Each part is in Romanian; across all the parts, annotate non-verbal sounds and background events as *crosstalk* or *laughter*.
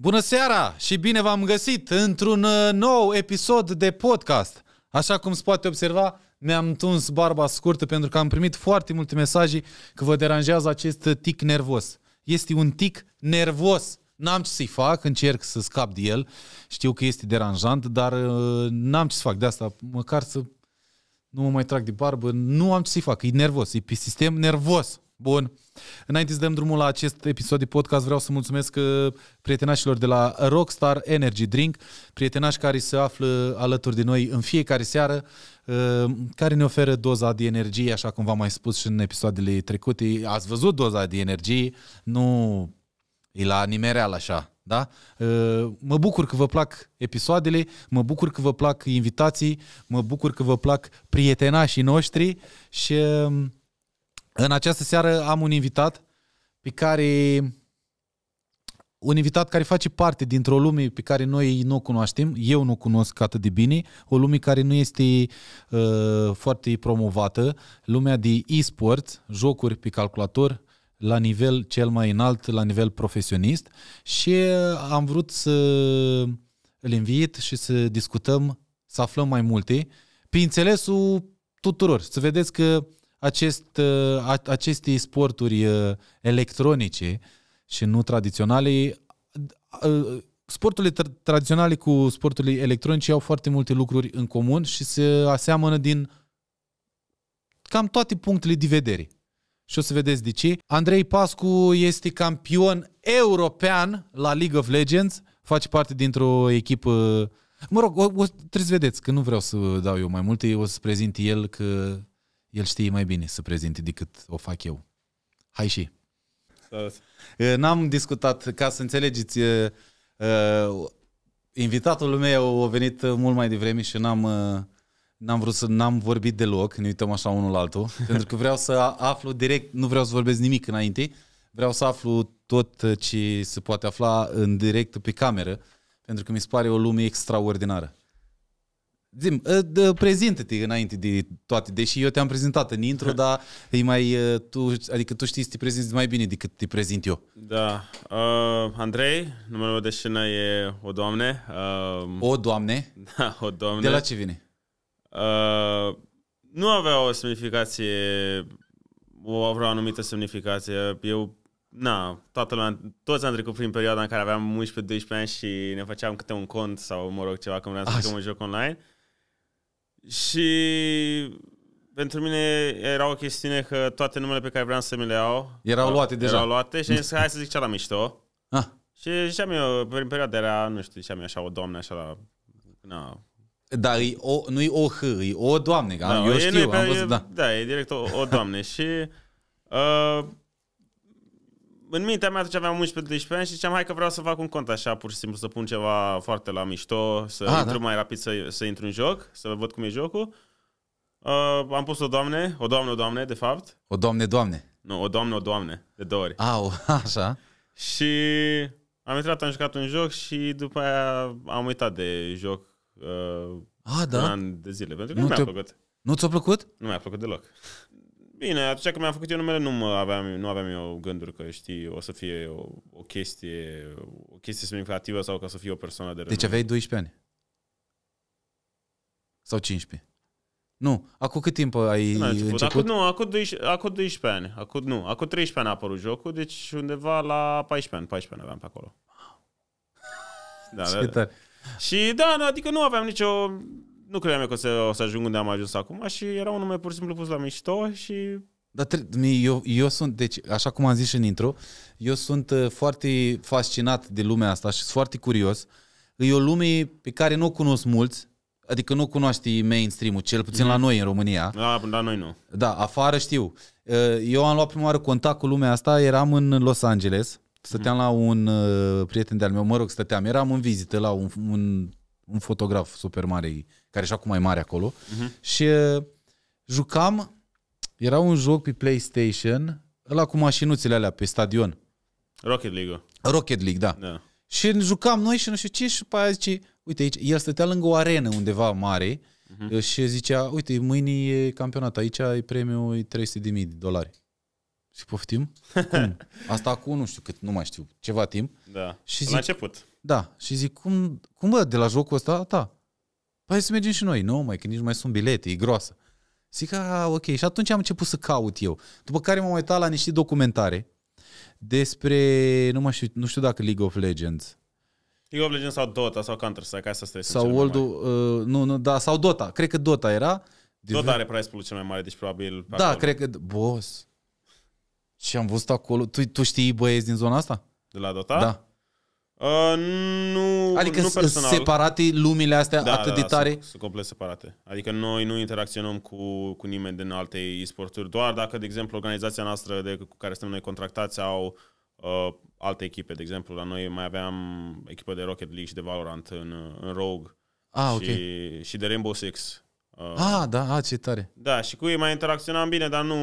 Bună seara și bine v-am găsit într-un uh, nou episod de podcast. Așa cum se poate observa, mi-am tuns barba scurtă pentru că am primit foarte multe mesaje că vă deranjează acest tic nervos. Este un tic nervos. N-am ce să-i fac, încerc să scap de el. Știu că este deranjant, dar uh, n-am ce să fac de asta. Măcar să nu mă mai trag de barbă, nu am ce să-i fac. E nervos, e pe sistem nervos. Bun. Înainte să dăm drumul la acest episod de podcast, vreau să mulțumesc uh, prietenașilor de la Rockstar Energy Drink, prietenași care se află alături de noi în fiecare seară, uh, care ne oferă doza de energie, așa cum v-am mai spus și în episoadele trecute. Ați văzut doza de energie, nu e la nimereal așa, da? Uh, mă bucur că vă plac episoadele, mă bucur că vă plac invitații, mă bucur că vă plac prietenașii noștri și um, în această seară am un invitat pe care un invitat care face parte dintr-o lume pe care noi nu o cunoaștem, eu nu o cunosc atât de bine, o lume care nu este uh, foarte promovată, lumea de e-sport, jocuri pe calculator, la nivel cel mai înalt, la nivel profesionist și uh, am vrut să îl invit și să discutăm, să aflăm mai multe, pe înțelesul tuturor, să vedeți că acest, uh, aceste sporturi uh, electronice și nu tradiționale, uh, sporturile tra- tradiționale cu sporturile electronice au foarte multe lucruri în comun și se aseamănă din cam toate punctele de vedere. Și o să vedeți de ce. Andrei Pascu este campion european la League of Legends, face parte dintr-o echipă Mă rog, o, o, trebuie să vedeți, că nu vreau să dau eu mai multe, o să prezint el că el știe mai bine să prezinte decât o fac eu. Hai și! N-am discutat, ca să înțelegeți, uh, invitatul meu a venit mult mai devreme și n-am, uh, n-am vrut să n-am vorbit deloc, ne uităm așa unul la altul, *laughs* pentru că vreau să aflu direct, nu vreau să vorbesc nimic înainte, vreau să aflu tot ce se poate afla în direct pe cameră, pentru că mi se pare o lume extraordinară. Zim, ă, prezintă-te înainte de toate, deși eu te-am prezentat în intro, *laughs* dar e mai, ă, tu, adică tu știi să te prezinți mai bine decât te prezint eu. Da. Uh, Andrei, numele meu de șină e O Doamne. Uh, o Doamne? *laughs* Da, O Doamne. De la ce vine? Uh, nu avea o semnificație, o vreo anumită semnificație. Eu Na, toată lumea, toți am trecut prin perioada în care aveam 11-12 ani și ne făceam câte un cont sau, mă rog, ceva când vreau să un joc online. Și pentru mine era o chestiune că toate numele pe care vreau să mi le iau erau luate deja. Erau luate și am zis, hai să zic cea la mișto. Ah. Și ziceam eu, în perioada era, nu știu, ziceam eu așa o doamnă așa la... Na. Dar e o, nu e o H, e o doamnă, da, eu știu, e, am văzut, e, da. Da, e direct o, o doamnă *laughs* și... Uh, în mintea mea atunci aveam 11-12 ani și ziceam hai că vreau să fac un cont așa, pur și simplu să pun ceva foarte la mișto, să ah, intru da. mai rapid să, să intru în joc, să văd cum e jocul. Uh, am pus o doamne, o doamne, o doamne, de fapt. O doamne, doamne. Nu, o doamne, o doamne, de două ori. Ah, Au, *laughs* așa. Și am intrat, am jucat un joc și după aia am uitat de joc uh, A, ah, da? un an de zile, pentru că nu, nu mi-a te... plăcut. Nu ți-a plăcut? Nu mi-a plăcut deloc. Bine, atunci când mi-am făcut eu numele, nu, mă aveam, nu aveam eu gânduri că, știi, o să fie o, o chestie, o chestie semnificativă sau că o să fie o persoană de deci renume. Deci aveai 12 ani? Sau 15? Nu, acum cât timp ai nu, a început? început? Acum, nu, acum 12, acu 12 ani, Acu, nu, acum 13 ani a apărut jocul, deci undeva la 14 ani, 14 ani aveam pe acolo. *laughs* Da, Ce da, da, tare. Și da, adică nu aveam nicio nu credeam că o să, o să ajung unde am ajuns acum și era un nume pur și simplu pus la mișto și... Dar tre- eu, eu sunt, deci, așa cum am zis și în intro, eu sunt uh, foarte fascinat de lumea asta și sunt foarte curios. E o lume pe care nu o cunosc mulți, adică nu cunoaște mainstream-ul, cel puțin mm. la mhm. noi în România. La, da, la noi nu. Da, afară știu. Uh, eu am luat prima oară contact cu lumea asta, eram în Los Angeles, stăteam mm. la un uh, prieten de-al meu, mă rog, stăteam, eram în vizită la un, un un fotograf super mare, care și acum e mare acolo. Uh-huh. Și jucam, era un joc pe PlayStation, ăla cu mașinuțele alea pe stadion. Rocket League. Rocket League, da. da. Și jucam noi și nu știu ce și după aia zice, uite aici, el stătea lângă o arenă undeva mare uh-huh. și zicea, uite, mâine e campionat, aici ai premiul e 300.000 de dolari. Și poftim? *laughs* Cum? Asta acum nu știu cât, nu mai știu, ceva timp. Da, și zic, la început. Da. Și zic, cum, cum bă, de la jocul ăsta? Da. Păi să mergem și noi. Nu, mai că nici nu mai sunt bilete, e groasă. Zic, a, ok. Și atunci am început să caut eu. După care m-am uitat la niște documentare despre, nu, mai știu, nu știu dacă League of Legends. League of Legends sau Dota sau Counter-Strike, asta este Sau World uh, nu, nu, da, sau Dota. Cred că Dota era. Deci Dota are price pool cel mai mare, deci probabil... Da, acolo. cred că... Boss. Și am văzut acolo... Tu, tu știi băieți din zona asta? De la Dota? Da. Uh, nu, adică nu sunt separate lumile astea da, atât da, de da, tare? Sunt, sunt complet separate. Adică noi nu interacționăm cu, cu nimeni din alte e-sporturi, doar dacă, de exemplu, organizația noastră de, cu care suntem noi contractați au uh, alte echipe. De exemplu, la noi mai aveam echipă de Rocket League și de Valorant în, în Rogue ah, și, okay. și de Rainbow Six. Uh, ah, da, ah, ce tare. Da, și cu ei mai interacționam bine, dar nu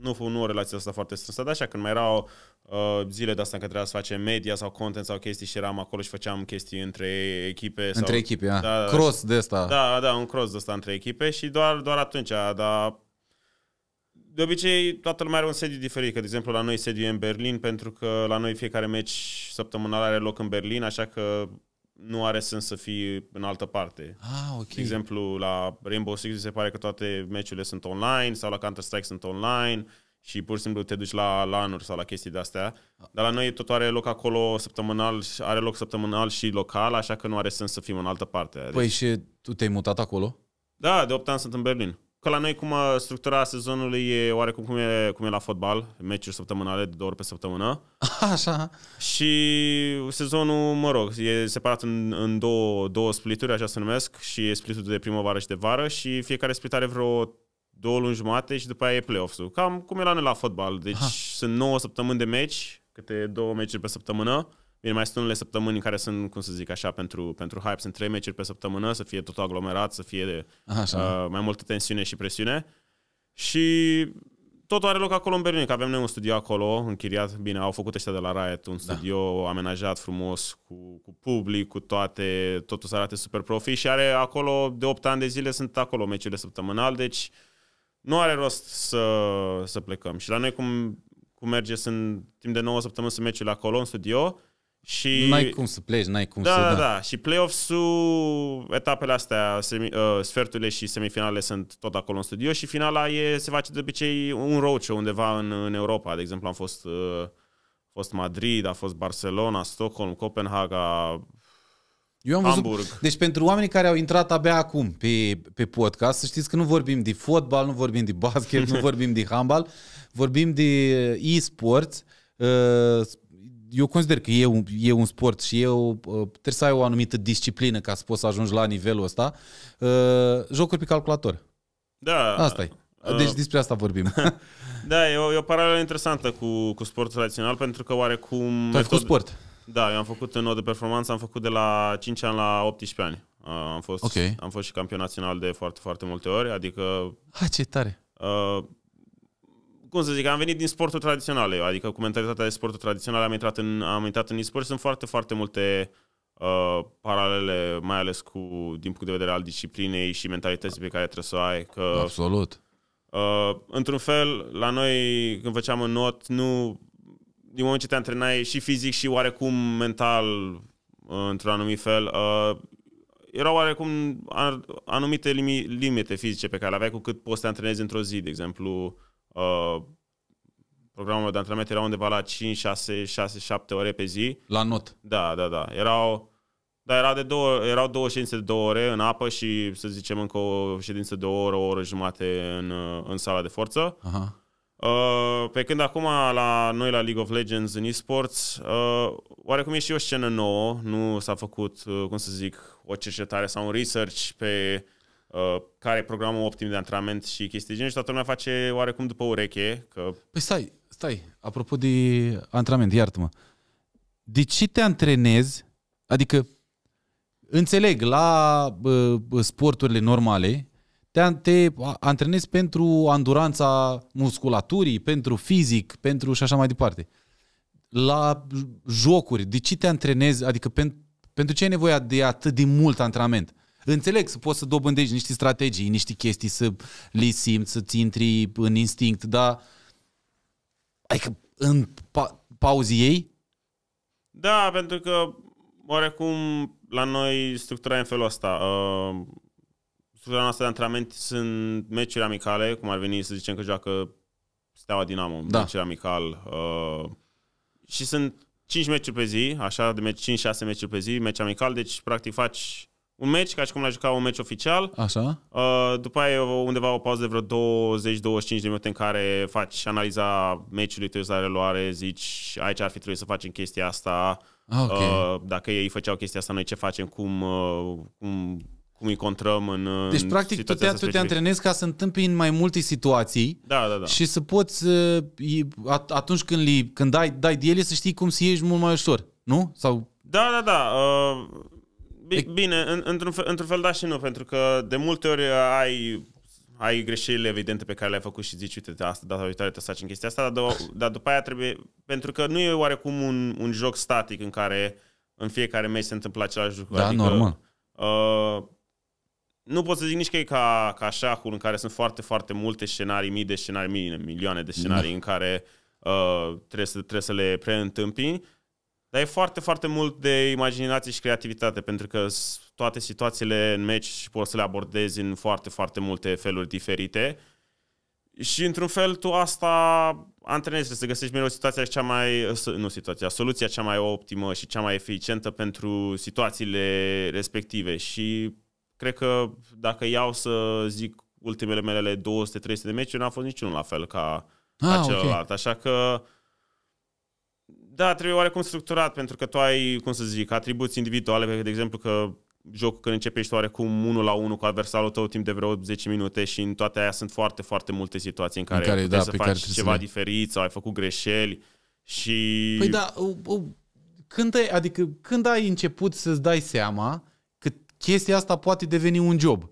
nu, nu o relație asta foarte strânsă, dar așa, când mai erau uh, zile de asta în care trebuia să facem media sau content sau chestii și eram acolo și făceam chestii între echipe. Între sau, echipe, da, da, cross de asta. Da, da, un cross de asta între echipe și doar, doar atunci, dar de obicei toată lumea are un sediu diferit, că de exemplu la noi sediu e în Berlin pentru că la noi fiecare meci săptămânal are loc în Berlin, așa că nu are sens să fii în altă parte. Ah, ok. De exemplu, la Rainbow Six se pare că toate meciurile sunt online sau la Counter-Strike sunt online și pur și simplu te duci la lanuri sau la chestii de-astea. Dar la noi tot are loc acolo săptămânal, are loc săptămânal și local, așa că nu are sens să fim în altă parte. Adică păi deci... și tu te-ai mutat acolo? Da, de 8 ani sunt în Berlin. Că la noi cum uh, structura sezonului e oarecum cum e, cum e la fotbal, meciuri săptămânale de două ori pe săptămână. *laughs* Așa. Și sezonul, mă rog, e separat în, în două, două splituri, așa se numesc, și e splitul de primăvară și de vară și fiecare split are vreo două luni jumate și după aia e playoffs-ul. Cam cum e la noi la fotbal. Deci Aha. sunt 9 săptămâni de meci, câte două meciuri pe săptămână Bine, mai sunt unele săptămâni în care sunt, cum să zic așa, pentru, pentru hype, sunt trei meciuri pe săptămână, să fie tot aglomerat, să fie de, așa. Uh, mai multă tensiune și presiune. Și totul are loc acolo în Berlin, că avem noi un studio acolo, închiriat, bine, au făcut ăștia de la Riot un da. studio da. amenajat frumos, cu, cu public, cu toate, totul să arate super profi și are acolo, de 8 ani de zile sunt acolo meciurile săptămânal, deci nu are rost să, să plecăm. Și la noi cum, cum merge, sunt timp de 9 săptămâni sunt meciurile acolo în studio, și... N-ai cum să pleci, n-ai cum da, să... Da, da, da, și playoffs-ul, etapele astea, semi, uh, sferturile și semifinalele sunt tot acolo în studio și finala e, se face de obicei un show undeva în, în Europa. De exemplu, am fost, uh, fost Madrid, a fost Barcelona, Stockholm, Copenhaga, eu am Hamburg. văzut, Deci pentru oamenii care au intrat abia acum pe, pe podcast, să știți că nu vorbim de fotbal, nu vorbim de basket, nu *laughs* vorbim de handbal, vorbim de e-sports, uh, eu consider că e un, e un sport și eu uh, trebuie să ai o anumită disciplină ca să poți să ajungi la nivelul ăsta. Uh, jocuri pe calculator. Da. Asta e. Uh, deci despre asta vorbim. *laughs* da, e o, e o paralelă interesantă cu, cu sportul tradițional, pentru că oarecum... Tu ai făcut sport? Da, eu am făcut în de performanță, am făcut de la 5 ani la 18 ani. Uh, am, fost, okay. am fost și campion național de foarte, foarte multe ori, adică... Ha, ce tare! Uh, cum să zic, am venit din sportul tradițional, eu, adică cu mentalitatea de sportul tradițional am intrat în, am intrat în e-sport și sunt foarte, foarte multe uh, paralele, mai ales cu, din punct de vedere al disciplinei și mentalității pe care trebuie să o ai. Că, Absolut. Uh, într-un fel, la noi, când făceam în not, nu, din moment ce te antrenai și fizic și oarecum mental, uh, într-un anumit fel, uh, erau oarecum anumite limite fizice pe care le aveai cu cât poți să te antrenezi într-o zi, de exemplu, Uh, programul meu de antrenament era undeva la 5, 6, 6, 7 ore pe zi. La not. Da, da, da. Erau, da, era de două, erau două ședințe de două ore în apă și, să zicem, încă o ședință de o oră, o oră jumate în, uh, în sala de forță. Aha. Uh, pe când acum la noi la League of Legends în esports, uh, oarecum e și o scenă nouă, nu s-a făcut, uh, cum să zic, o cercetare sau un research pe uh, Uh, care e programul optim de antrenament și chestii de genul și toată lumea face oarecum după ureche. Că... Păi stai, stai, apropo de antrenament, iartă-mă. De ce te antrenezi? Adică, înțeleg, la uh, sporturile normale, te, te antrenezi pentru anduranța musculaturii, pentru fizic, pentru și așa mai departe. La jocuri, de ce te antrenezi? Adică, pentru pentru ce ai nevoie de atât de mult antrenament? Înțeleg să poți să dobândești niște strategii, niște chestii, să le simți, să-ți intri în instinct, dar adică în pa- pauzii ei? Da, pentru că oarecum la noi structura e în felul ăsta. Uh, structura noastră de antrenament sunt meciuri amicale, cum ar veni să zicem că joacă Steaua Dinamo, da. meciuri amical. Uh, și sunt 5 meciuri pe zi, așa, de meci, 5-6 meciuri pe zi, meci amical, deci practic faci un meci, ca și cum l-a jucat un meci oficial. Așa. Uh, după aia undeva o pauză de vreo 20-25 de minute în care faci analiza meciului, trebuie să reluare, zici aici ar fi trebuit să facem chestia asta. Ah, okay. Uh, dacă ei făceau chestia asta, noi ce facem, cum, uh, cum cum îi contrăm în Deci, în practic, tu te, tu te antrenezi ca să întâmpi în mai multe situații da, da, da. și să poți, atunci când, li, când dai, dai de ele, să știi cum să ieși mult mai ușor, nu? Sau... Da, da, da. Uh deci- bine, într-un, fel, într-un fel da și nu, pentru că de multe ori ai ai greșelile evidente pe care le-ai făcut și zici, uite, asta, data viitoare te să faci în chestia asta, dar, dar după aia trebuie... Pentru că nu e oarecum un, un joc static în care în fiecare meci se întâmplă același lucru. Da, adică, normal. Uh, nu pot să zic nici că e ca, ca șahul în care sunt foarte, foarte multe scenarii, mii de scenarii, mii, milioane de scenarii da. în care uh, trebuie, să, trebuie să le preîntâmpini, dar e foarte, foarte mult de imaginație și creativitate, pentru că toate situațiile în meci și poți să le abordezi în foarte, foarte multe feluri diferite. Și într-un fel tu asta antrenezi, să găsești mereu situația cea mai, nu situația, soluția cea mai optimă și cea mai eficientă pentru situațiile respective. Și cred că dacă iau să zic ultimele mele 200-300 de meci, nu n-am fost niciunul la fel ca, ah, ca celălalt. Okay. Așa că da, trebuie oarecum structurat, pentru că tu ai, cum să zic, atribuții individuale, de exemplu că jocul când începe ești oarecum 1 la 1 cu adversarul tău timp de vreo 10 minute și în toate aia sunt foarte, foarte multe situații în care, în care da, să faci care ceva să... diferit sau ai făcut greșeli și... Păi da, când ai, adică când ai început să-ți dai seama că chestia asta poate deveni un job?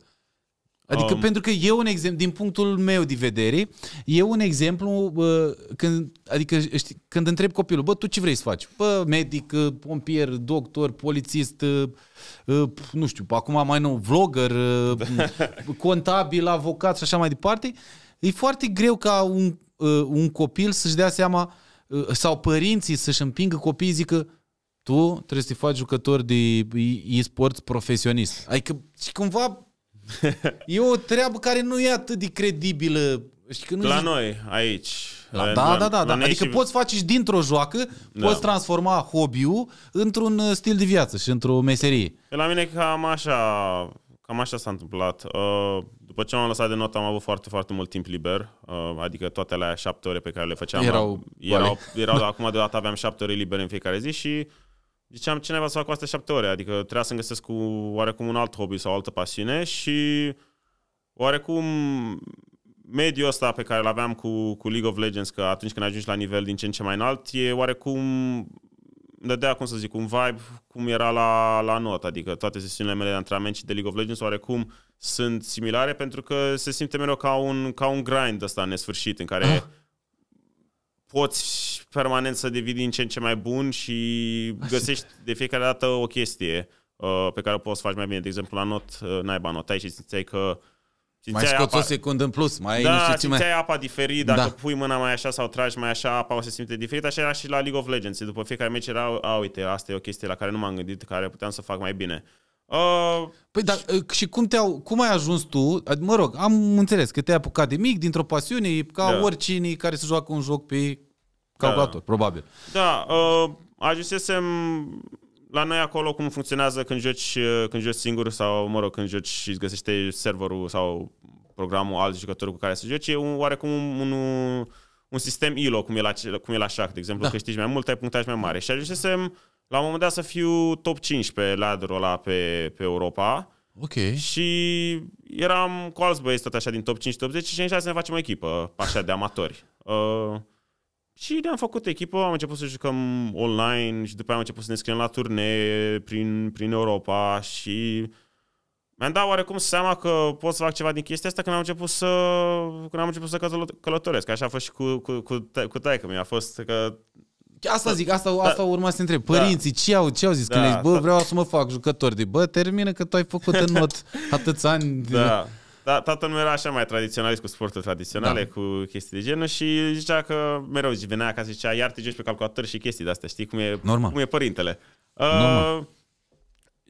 Adică um, pentru că e un exemplu, din punctul meu de vedere, e un exemplu bă, uh, când, adică știi, când întreb copilul, bă, tu ce vrei să faci? Bă, medic, uh, pompier, doctor, polițist, uh, uh nu știu, acum mai nou, vlogger, *laughs* contabil, avocat și așa mai departe. E foarte greu ca un, un copil să-și dea seama sau părinții să-și împingă copiii zică, tu trebuie să te faci jucător de e-sports profesionist. Adică și cumva e o treabă care nu e atât de credibilă. Știi că nu la zici... noi, aici. La, da, la, da, da, da. Adică și... poți face și dintr-o joacă, da. poți transforma hobby-ul într-un uh, stil de viață și într-o meserie. La mine cam așa, cam așa s-a întâmplat. Uh, după ce am lăsat de notă, am avut foarte, foarte mult timp liber. Uh, adică toate alea șapte ore pe care le făceam erau, erau, erau, erau acum deodată aveam șapte ore libere în fiecare zi și ziceam, cineva să fac cu astea șapte ore, adică trebuia să-mi găsesc cu oarecum un alt hobby sau o altă pasiune și oarecum mediul ăsta pe care îl aveam cu, cu League of Legends, că atunci când ajungi la nivel din ce în ce mai înalt, e oarecum dădea, cum să zic, un vibe cum era la, la not, adică toate sesiunile mele de antrenament și de League of Legends oarecum sunt similare pentru că se simte mereu ca un, ca un grind ăsta nesfârșit în care ah. poți permanent să devii din ce în ce mai bun și găsești de fiecare dată o chestie uh, pe care o poți să faci mai bine. De exemplu, la not, uh, naiba notai și simțeai că Simțeai mai scoți apa. o secundă în plus, mai da, nu știu mai... apa diferit, dacă da. pui mâna mai așa sau tragi mai așa, apa o se simte diferit. Așa era și la League of Legends. După fiecare meci era, a, uite, asta e o chestie la care nu m-am gândit, care puteam să fac mai bine. Uh, păi, dar și uh, cum, te au, cum ai ajuns tu? Mă rog, am înțeles că te-ai apucat de mic, dintr-o pasiune, ca da. oricine care se joacă un joc pe calculator, da. probabil. Da, uh, ajunsesem la noi acolo cum funcționează când joci, uh, când joci singur sau, mă rog, când joci și îți găsește serverul sau programul alt jucător cu care să joci, e un, oarecum un, un, sistem ILO, cum e la, cum e la șac, de exemplu, da. câștigi mai mult, ai punctaj mai mare. Și ajunsesem la un moment dat să fiu top 5 pe ladrul ăla pe, pe Europa. Ok. Și eram cu alți băieți tot așa din top 5, top 10 și încercam să ne facem o echipă așa de amatori. Uh, și ne-am făcut echipă, am început să jucăm online și după aia am început să ne scriem la turnee prin, prin Europa și mi-am dat oarecum seama că pot să fac ceva din chestia asta când am început să, când am început să călătoresc. Așa a fost și cu, cu, cu, cu taică mi-a fost că Asta zic, asta, da. asta urma să te întreb. Părinții, da. ce, au, ce au zis? Da. Când le bă, da. vreau să mă fac jucător de, bă, termină că tu ai făcut în *laughs* not atâți ani. De... Da. Da, tatăl meu era așa mai tradiționalist cu sporturi tradiționale, da. cu chestii de genul și zicea că mereu venea acasă și zicea iar te joci pe calculator și chestii de astea, știi cum e, Normal. Cum e părintele. Normal. Uh,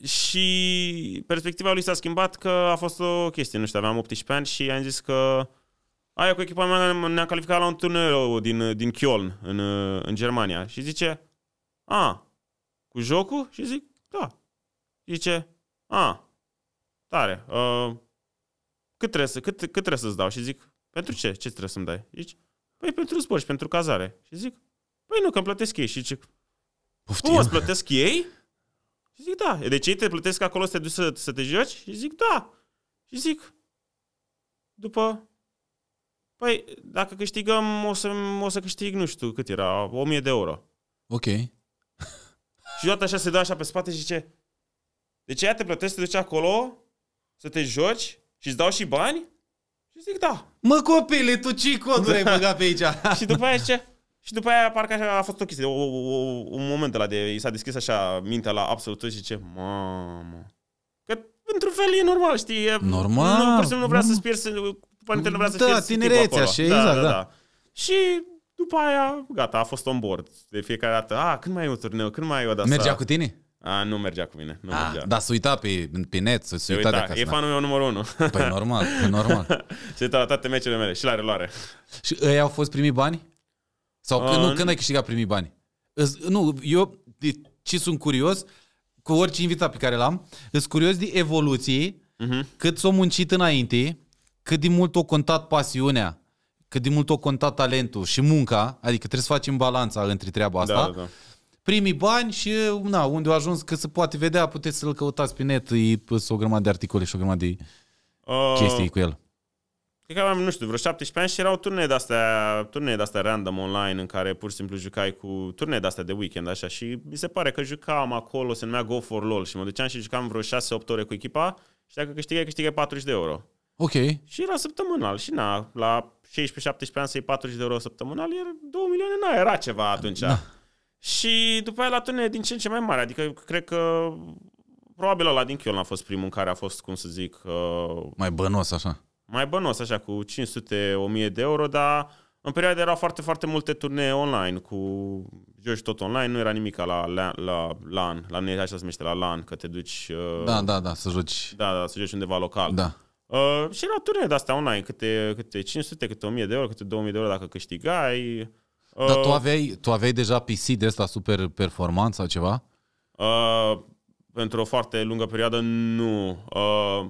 și perspectiva lui s-a schimbat că a fost o chestie, nu știu, aveam 18 ani și am zis că aia cu echipa mea ne-a calificat la un turneu din, din Köln, în, în Germania. Și zice, a, cu jocul? Și zic, da. Zice, a, tare, uh, cât trebuie, să, cât, cât trebuie să-ți dau? Și zic, pentru ce? Ce trebuie să-mi dai? Zici, păi pentru sport și pentru cazare. Și zic, păi nu, că îmi plătesc ei. Și zic, Poftim. cum îți plătesc ei? Și zic, da. de Deci ei te plătesc acolo să te duci să, să te joci? Și zic, da. Și zic, după Păi, dacă câștigăm, o să, o să câștig, nu știu cât era, 1000 de euro. Ok. și deodată așa se dă așa pe spate și zice, deci ea te plătesc te duci acolo, să te joci, și îți dau și bani? Și zic da. Mă copile, tu ce codul ai da. băgat pe aici? *laughs* și după aia ce? Și după aia parcă așa a fost o chestie, o, o, o, un moment ăla de i s-a deschis așa mintea la absolut tot și ce, mamă. Că într-un fel e normal, știi? Normal. Nu, persoana nu vrea să-ți mm. pierzi, nu vrea să-ți da, pierzi tinerețea și da, exact, da, da, da. Și după aia, gata, a fost on board. De fiecare dată, a, când mai e un turneu, când mai e o dată. Mergea cu tine? A, nu mergea cu mine. Nu a, ah, mergea. Dar se uita pe, pe net, se, se uita, uita de acasă. E da. fanul meu numărul unu. Păi normal, *laughs* e normal. se uita la toate meciurile mele și la reloare. Și ei au fost primii bani? Sau uh, nu, când ai câștigat primii bani? Nu, eu de ce sunt curios, cu orice invitat pe care l-am, sunt curios de evoluție, uh-huh. Mhm. cât s-a muncit înainte, cât de mult o contat pasiunea, cât de mult o contat talentul și munca, adică trebuie să facem balanța între treaba da, asta. da, da primii bani și na, unde au ajuns, că se poate vedea, puteți să-l căutați pe net, e, sunt o grămadă de articole și o grămadă de uh, chestii cu el. Cred că aveam, nu știu, vreo 17 ani și erau turnee de-astea, turnee de-astea random online în care pur și simplu jucai cu turnee de-astea de weekend, așa, și mi se pare că jucam acolo, se numea Go for LOL și mă duceam și jucam vreo 6-8 ore cu echipa și dacă câștigai, câștigai 40 de euro. Ok. Și era săptămânal și na, la 16-17 ani să iei 40 de euro săptămânal, iar 2 milioane na, era ceva atunci. Na. Da. Și după aia la turne din ce în ce mai mare. Adică cred că probabil ăla din Chiol a fost primul în care a fost, cum să zic... Uh, mai bănos așa. Mai bănos așa, cu 500-1000 de euro, dar în perioada erau foarte, foarte multe turnee online, cu joci tot online, nu era nimic la, la, la LAN, la noi așa se numește, la LAN, că te duci... Uh, da, da, da, să joci. Da, da, să joci undeva local. Da. Uh, și erau turnee de-astea online, câte, câte 500, câte 1000 de euro, câte 2000 de euro dacă câștigai. Dar tu uh, aveai, tu aveai deja PC de asta super performanță sau ceva? Uh, pentru o foarte lungă perioadă, nu. Uh,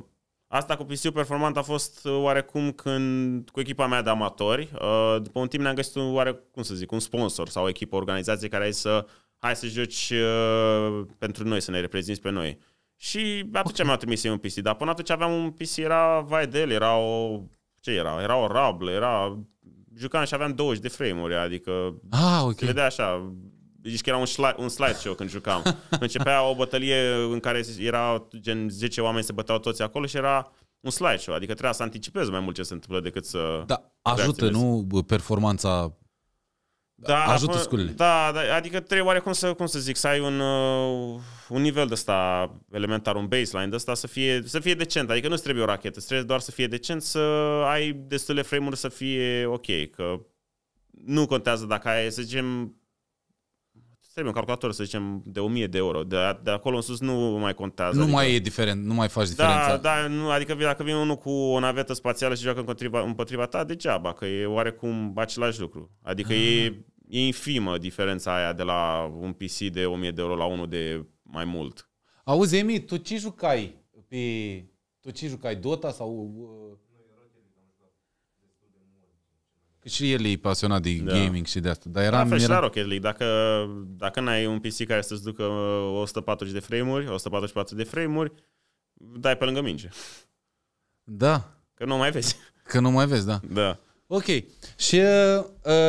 asta cu PC-ul performant a fost oarecum când, cu echipa mea de amatori. Uh, după un timp ne-am găsit un, oare, cum să zic, un sponsor sau o echipă, o organizație care ai să hai să joci uh, pentru noi, să ne reprezinți pe noi. Și atunci okay. mi-a trimis un PC, dar până atunci aveam un PC, era vai de el, era o... Ce era? Era o rablă, era jucam și aveam 20 de frame-uri, adică ah, okay. se vedea așa, deci că era un, sli- un slideshow când jucam. *laughs* Începea o bătălie în care era gen 10 oameni se băteau toți acolo și era un slideshow, adică trebuia să anticipezi mai mult ce se întâmplă decât să... Da, ajută, nu, performanța da, da, ajută sculele. Da, da, adică trebuie oarecum să, cum să zic, să ai un, uh, un nivel de ăsta elementar, un baseline de ăsta să fie, să fie decent. Adică nu trebuie o rachetă, trebuie doar să fie decent, să ai destule frame-uri să fie ok, că nu contează dacă ai, să zicem, trebuie un calculator, să zicem, de 1000 de euro. De, de acolo în sus nu mai contează. Nu adică, mai e diferent, nu mai faci da, diferența. Da, da nu, adică dacă vine unul cu o navetă spațială și joacă împotriva, împotriva ta, degeaba, că e oarecum același lucru. Adică mm. e, ah. e infimă diferența aia de la un PC de 1000 de euro la unul de mai mult. Auzi, Emi, tu ce jucai pe... Tu ce jucai, Dota sau... Uh, Că și el e pasionat de da. gaming și de asta. Dar era, da, și la Rocket League. Dacă, dacă n-ai un PC care să-ți ducă 140 uh, de frame-uri, 144 de frame-uri, dai pe lângă minge. Da. Că nu mai vezi. Că nu mai vezi, da. Da. Ok. Și uh,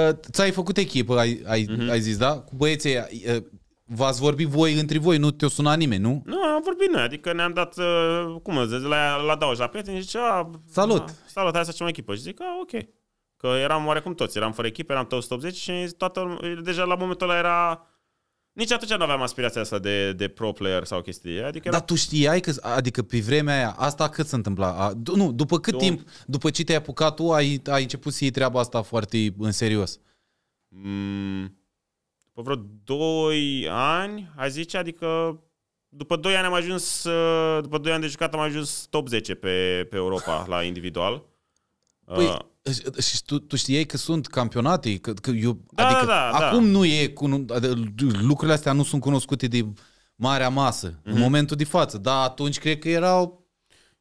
uh ți-ai făcut echipă, ai, ai, mm-hmm. ai zis, da? Cu băieții uh, V-ați vorbit voi între voi, nu te-o sunat nimeni, nu? Nu, am vorbit noi, adică ne-am dat, uh, cum zic, la, la Dauj, la prieteni și zice, a, Salut! A, ah, salut, hai să facem echipă. Și zic, a, ah, ok. Că eram oarecum toți, eram fără echipă, eram toți 80 și toată deja la momentul ăla era... Nici atunci nu aveam aspirația asta de, de pro player sau chestii. Adică era... Dar tu știai că, adică pe vremea aia, asta cât se întâmpla? A, nu, după cât Dom... timp, după ce te-ai apucat tu, ai, ai început să iei treaba asta foarte în serios? Mm, după vreo 2 ani, a zice, adică după 2 ani am ajuns, după 2 ani de jucat am ajuns top 10 pe, pe Europa la individual. Păi, ah. și tu, tu știi că sunt campionate, că, că eu, da, adică da, da, acum da. nu e, lucrurile astea nu sunt cunoscute de marea masă, mm-hmm. în mhm. momentul de față, dar atunci cred că erau...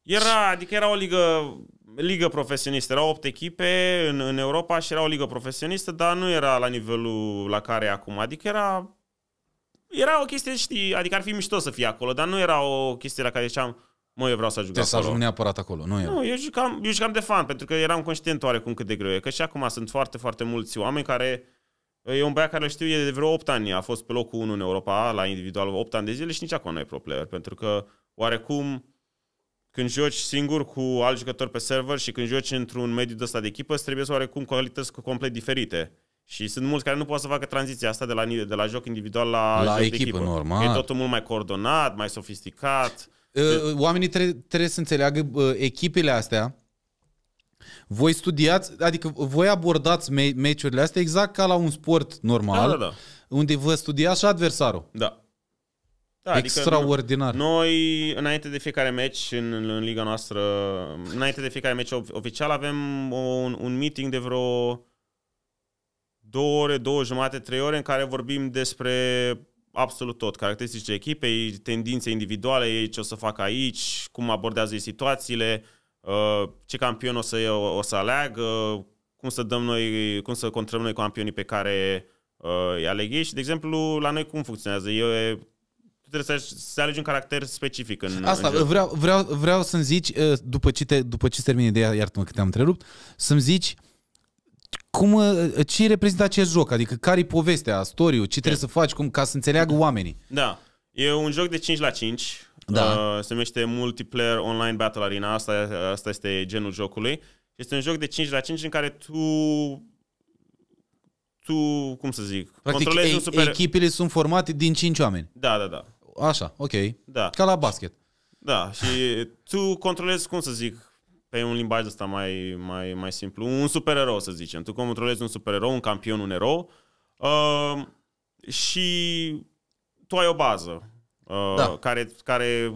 Era, adică era o ligă, ligă profesionistă, erau 8 echipe în, în Europa și era o ligă profesionistă, dar nu era la nivelul la care e acum, adică era, era o chestie, știi, adică ar fi mișto să fie acolo, dar nu era o chestie la care ziceam, Mă, eu vreau să ajung Trebuie acolo. să ajung neapărat acolo, nu eu. Nu, eu jucam, eu jucam de fan, pentru că eram conștient oarecum cât de greu e. Că și acum sunt foarte, foarte mulți oameni care... E un băiat care îl știu, e de vreo 8 ani, a fost pe locul 1 în Europa, la individual 8 ani de zile și nici acum nu e pro player, pentru că oarecum când joci singur cu alți jucători pe server și când joci într-un mediu de ăsta de echipă, trebuie să oarecum calități complet diferite. Și sunt mulți care nu pot să facă tranziția asta de la, de la joc individual la, la joc echipă, de echipă. Normal. E totul mult mai coordonat, mai sofisticat. Deci, deci, uh, oamenii tre- trebuie să înțeleagă uh, echipele astea. Voi studiați, adică voi abordați me- meciurile astea exact ca la un sport normal, da, da, da. unde vă studiați și adversarul. Da. Da, adică Extraordinar. Noi, înainte de fiecare meci în, în liga noastră, înainte de fiecare meci oficial, avem un, un meeting de vreo două ore, două jumate, trei ore în care vorbim despre absolut tot. Caracteristicile echipei, tendințe individuale, ei ce o să facă aici, cum abordează ei situațiile, uh, ce campion o să, o să aleagă, cum să, dăm noi, cum să contrăm noi campionii pe care uh, îi aleg ei și, de exemplu, la noi cum funcționează. Eu tu trebuie să, să alegi un caracter specific în Asta, în vreau, vreau, vreau să-mi zici, uh, după ce, te, după ce termin ideea, iartă-mă că te-am întrerupt, să-mi zici uh, cum, uh, ce reprezintă acest joc? Adică care e povestea, story ce trebuie da. să faci, cum, ca să înțeleagă da. oamenii? Da. E un joc de 5 la 5. Da. Uh, se numește Multiplayer Online Battle Arena. Asta, asta este genul jocului. Este un joc de 5 la 5 în care tu tu, cum să zic, Practic, controlezi e, un super... echipele sunt formate din 5 oameni. Da, da, da. Așa, ok. Da. Ca la basket. Da, și tu controlezi, cum să zic, pe un limbaj ăsta mai, mai, mai simplu, un supererou să zicem. Tu controlezi un supererou, un campion, un erou uh, și tu ai o bază uh, da. care, care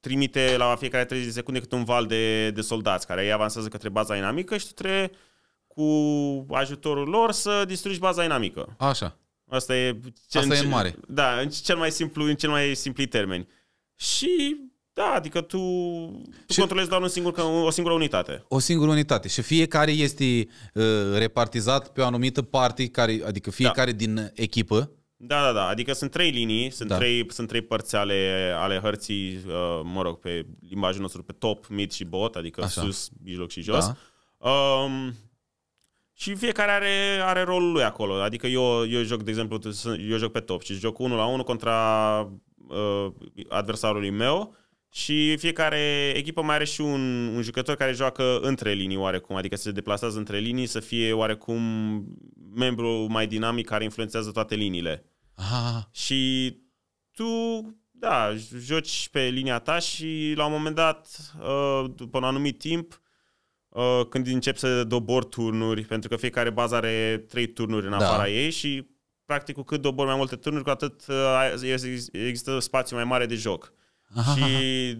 trimite la fiecare 30 de secunde câte un val de, de soldați care îi avansează către baza dinamică și tu trebuie cu ajutorul lor să distrugi baza dinamică. Așa. Asta e... Cel, Asta e mare. Da, în cel mai simplu, în cel mai simpli termeni. Și da, adică tu, tu și controlezi doar un singur, o singură unitate. O singură unitate. Și fiecare este uh, repartizat pe o anumită parte, care, adică da. fiecare da. din echipă. Da, da, da. Adică sunt trei linii, sunt, da. trei, sunt trei părți ale, ale hărții, uh, mă rog, pe limbajul nostru, pe top, mid și bot, adică Așa. sus, mijloc și jos. Da. Um, și fiecare are, are rolul lui acolo. Adică eu, eu joc, de exemplu, eu joc pe top și joc 1 la 1 contra uh, adversarului meu și fiecare echipă mai are și un, un jucător care joacă între linii oarecum, adică se deplasează între linii, să fie oarecum membru mai dinamic care influențează toate liniile. Aha. Și tu, da, joci pe linia ta și la un moment dat, uh, după un anumit timp, uh, când încep să dobor turnuri, pentru că fiecare bază are trei turnuri în da. afara da. ei și practic cu cât dobor mai multe turnuri, cu atât uh, există spațiu mai mare de joc. Și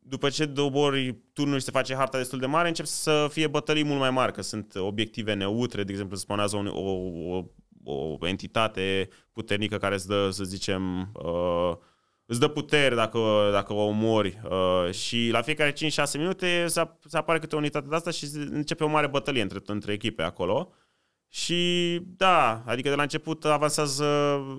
după ce dobori turnul și se face harta destul de mare, încep să fie bătălii mult mai mari, că sunt obiective neutre, de exemplu, se spunează o, o, o entitate puternică care îți dă, să zicem, uh, îți dă putere dacă, dacă o omori uh, și la fiecare 5-6 minute se, se apare câte o unitate de asta și începe o mare bătălie între, între echipe acolo. Și da, adică de la început avansează,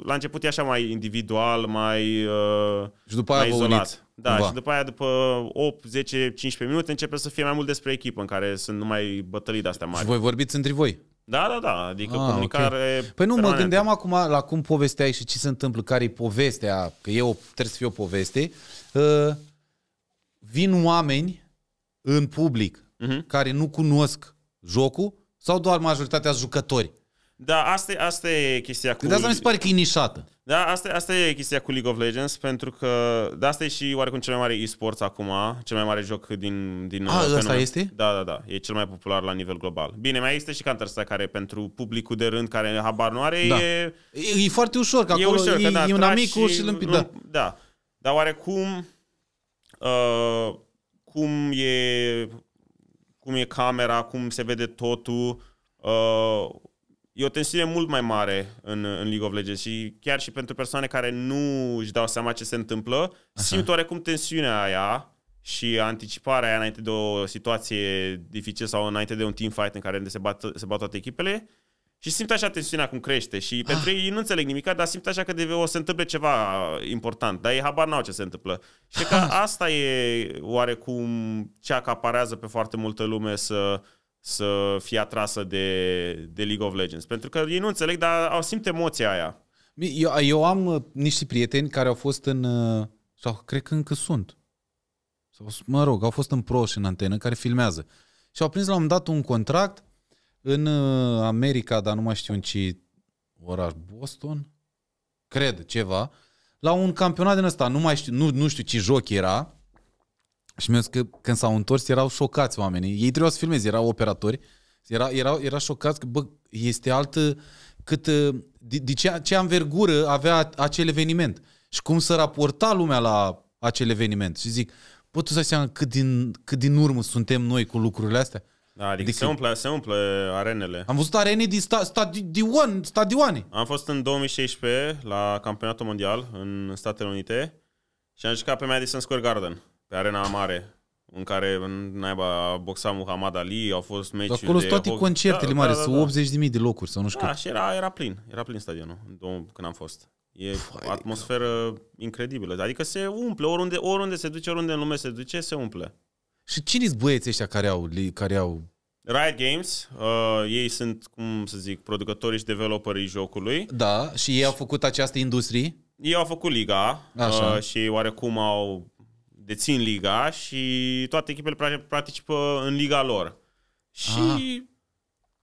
la început e așa mai individual, mai uh, Și după aia mai izolat. da, cumva. și după aia după 8, 10, 15 minute începe să fie mai mult despre echipă în care sunt numai bătălii de astea mari. Și voi vorbiți între voi. Da, da, da, adică ah, comunicare okay. Păi nu, permanentă. mă gândeam acum la cum povesteai și ce se întâmplă, care e povestea, că o, trebuie să fie o poveste. Uh, vin oameni în public uh-huh. care nu cunosc jocul sau doar majoritatea jucători? Da, asta, asta e chestia cu... De asta mi se pare că e nișată. Da, asta, asta e chestia cu League of Legends, pentru că de da, asta e și oarecum cel mai mare e-sports acum, cel mai mare joc din... din ah, uh, A, fenomen. ăsta este? Da, da, da, e cel mai popular la nivel global. Bine, mai este și Counter-Strike care pentru publicul de rând care habar nu are, da. e... E foarte ușor, că e acolo ușor, că, da, e un amic și, și îl da. da, dar oarecum... Uh, cum e cum e camera, cum se vede totul. Uh, e o tensiune mult mai mare în, în League of Legends și chiar și pentru persoane care nu își dau seama ce se întâmplă, Aha. simt oarecum tensiunea aia și anticiparea aia înainte de o situație dificilă sau înainte de un team fight în care se bat, se bat toate echipele și simt așa tensiunea cum crește și ah. pentru ei nu înțeleg nimic, dar simt așa că de, o se întâmple ceva important, dar ei habar n-au ce se întâmplă. Și că ah. asta e oarecum ce acaparează pe foarte multă lume să, să fie atrasă de, de League of Legends. Pentru că ei nu înțeleg, dar au simt emoția aia. Eu, eu am uh, niște prieteni care au fost în, uh, sau cred că încă sunt, sau, mă rog, au fost în pro și în antenă, care filmează. Și au prins la un moment dat un contract în uh, America, dar nu mai știu în ce oraș, Boston? Cred, ceva. La un campionat din ăsta, nu mai știu, nu, nu știu ce joc era. Și mi-a zis că când s-au întors erau șocați oamenii. Ei trebuia să filmeze, erau operatori. Era, era, era șocați că, bă, este altă... Cât, uh, de, de ce, ce anvergură avea acel eveniment și cum să raporta lumea la acel eveniment. Și zic, pot să seama cât din, cât din urmă suntem noi cu lucrurile astea? Da, adică decât... Adică- se, umple, se umple arenele. Am văzut arene din sta, stadion, stadioane. Am fost în 2016 la campionatul mondial în Statele Unite și am jucat pe Madison Square Garden, pe arena mare, în care naiba a boxat Muhammad Ali, au fost meciuri Acolo sunt toate hoc... concertele da, mari, da, da, sunt da. 80.000 de locuri sau nu știu da, cât. și era, era plin, era plin stadionul când am fost. E o atmosferă incredibilă, adică se umple, oriunde, oriunde se duce, oriunde în lume se duce, se umple. Și cine sunt băieții ăștia care au, care au... Riot Games, uh, ei sunt, cum să zic, producătorii și developerii jocului. Da, și ei au făcut această industrie? Ei au făcut liga Așa. Uh, și oarecum au dețin liga și toate echipele participă în liga lor. Și Aha.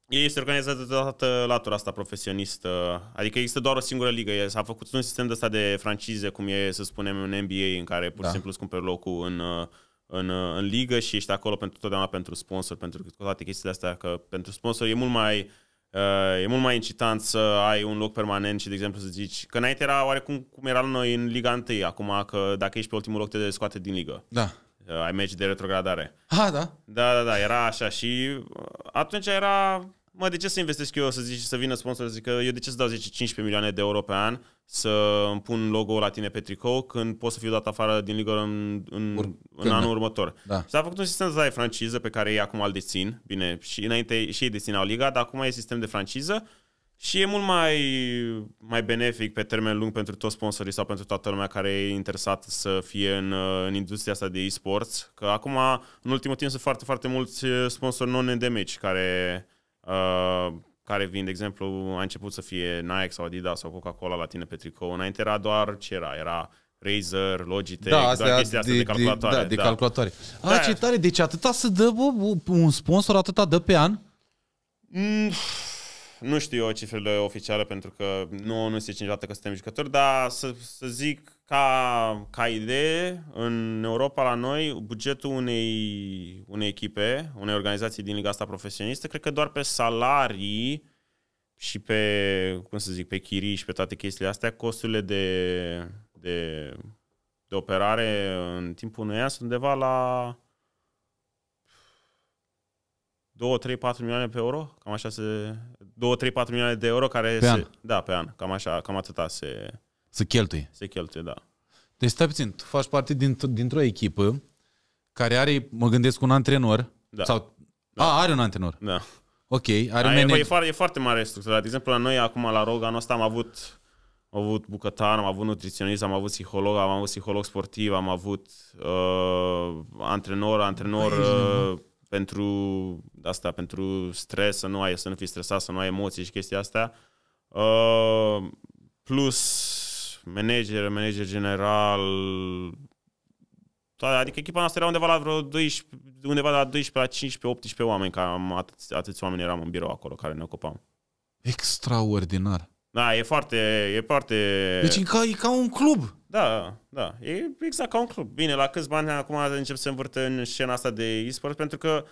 ei se organizează toată latura asta profesionistă. Adică există doar o singură ligă. S-a făcut un sistem de asta de francize, cum e, să spunem, un NBA, în care pur și da. simplu îți cumperi locul în uh, în, uh, în ligă și ești acolo pentru totdeauna pentru sponsor, pentru toate chestiile astea, că pentru sponsor e mult mai uh, e mult mai incitant să ai un loc permanent și, de exemplu, să zici că înainte era oarecum cum era noi în Liga 1, acum că dacă ești pe ultimul loc te scoate din ligă. Da. Uh, ai meci de retrogradare. Ah da? Da, da, da, era așa și atunci era mă, de ce să investesc eu să zici să vină sponsor să zic că eu de ce să dau 10-15 milioane de euro pe an să îmi pun logo la tine pe tricou când pot să fiu dat afară din ligă în, în, Ur- în anul următor. Da. S-a făcut un sistem de franciză pe care ei acum îl dețin. Bine, și înainte și ei dețineau liga, dar acum e sistem de franciză și e mult mai, mai benefic pe termen lung pentru toți sponsorii sau pentru toată lumea care e interesat să fie în, în industria asta de e-sports. Că acum, în ultimul timp, sunt foarte, foarte mulți eh, sponsori non-endemici care uh, care vin, de exemplu, a început să fie Nike sau Adidas sau Coca-Cola la tine pe tricou. Înainte era doar ce era? Era Razer, Logitech, da, astea, doar chestia asta de, de calculatoare. da, de da. calculatoare. A, da. ce tare! Deci atâta să dă bă, un sponsor, atâta dă pe an? Mm, nu știu eu cifrele oficiale pentru că nu, nu este niciodată că suntem jucători, dar să, să zic ca, ca idee, în Europa la noi, bugetul unei, unei echipe, unei organizații din liga asta profesionistă, cred că doar pe salarii și pe, cum să zic, pe chirii și pe toate chestiile astea, costurile de, de, de operare în timpul unui an sunt undeva la 2, 3, 4 milioane pe euro, cam așa se... 2, 3, 4 milioane de euro care pe se... An. Da, pe an, cam așa, cam atâta se să cheltuie. Se cheltuie, da. Deci stai puțin, tu faci parte din, dintr-o echipă care are, mă gândesc, un antrenor. Da. Sau, da. A, ah, are un antrenor. Da. Ok, are da, un e, E, foarte e foarte mare structură De exemplu, la noi acum la Roga, anul ăsta am avut, am avut bucătar, am avut nutriționist, am avut psiholog, am avut psiholog sportiv, am avut uh, antrenor, antrenor păi, uh, pentru asta, pentru stres, să nu ai, să nu fii stresat, să nu ai emoții și chestia asta. Uh, plus manager, manager general. Da, adică echipa noastră era undeva la vreo 12, undeva la 12 la 15, 18 oameni, am atâți, atâți oameni eram în birou acolo care ne ocupam. Extraordinar. Da, e foarte, e foarte... Deci e ca, e ca un club. Da, da, e exact ca un club. Bine, la câți bani acum încep să învârte în scena asta de e-sport, pentru că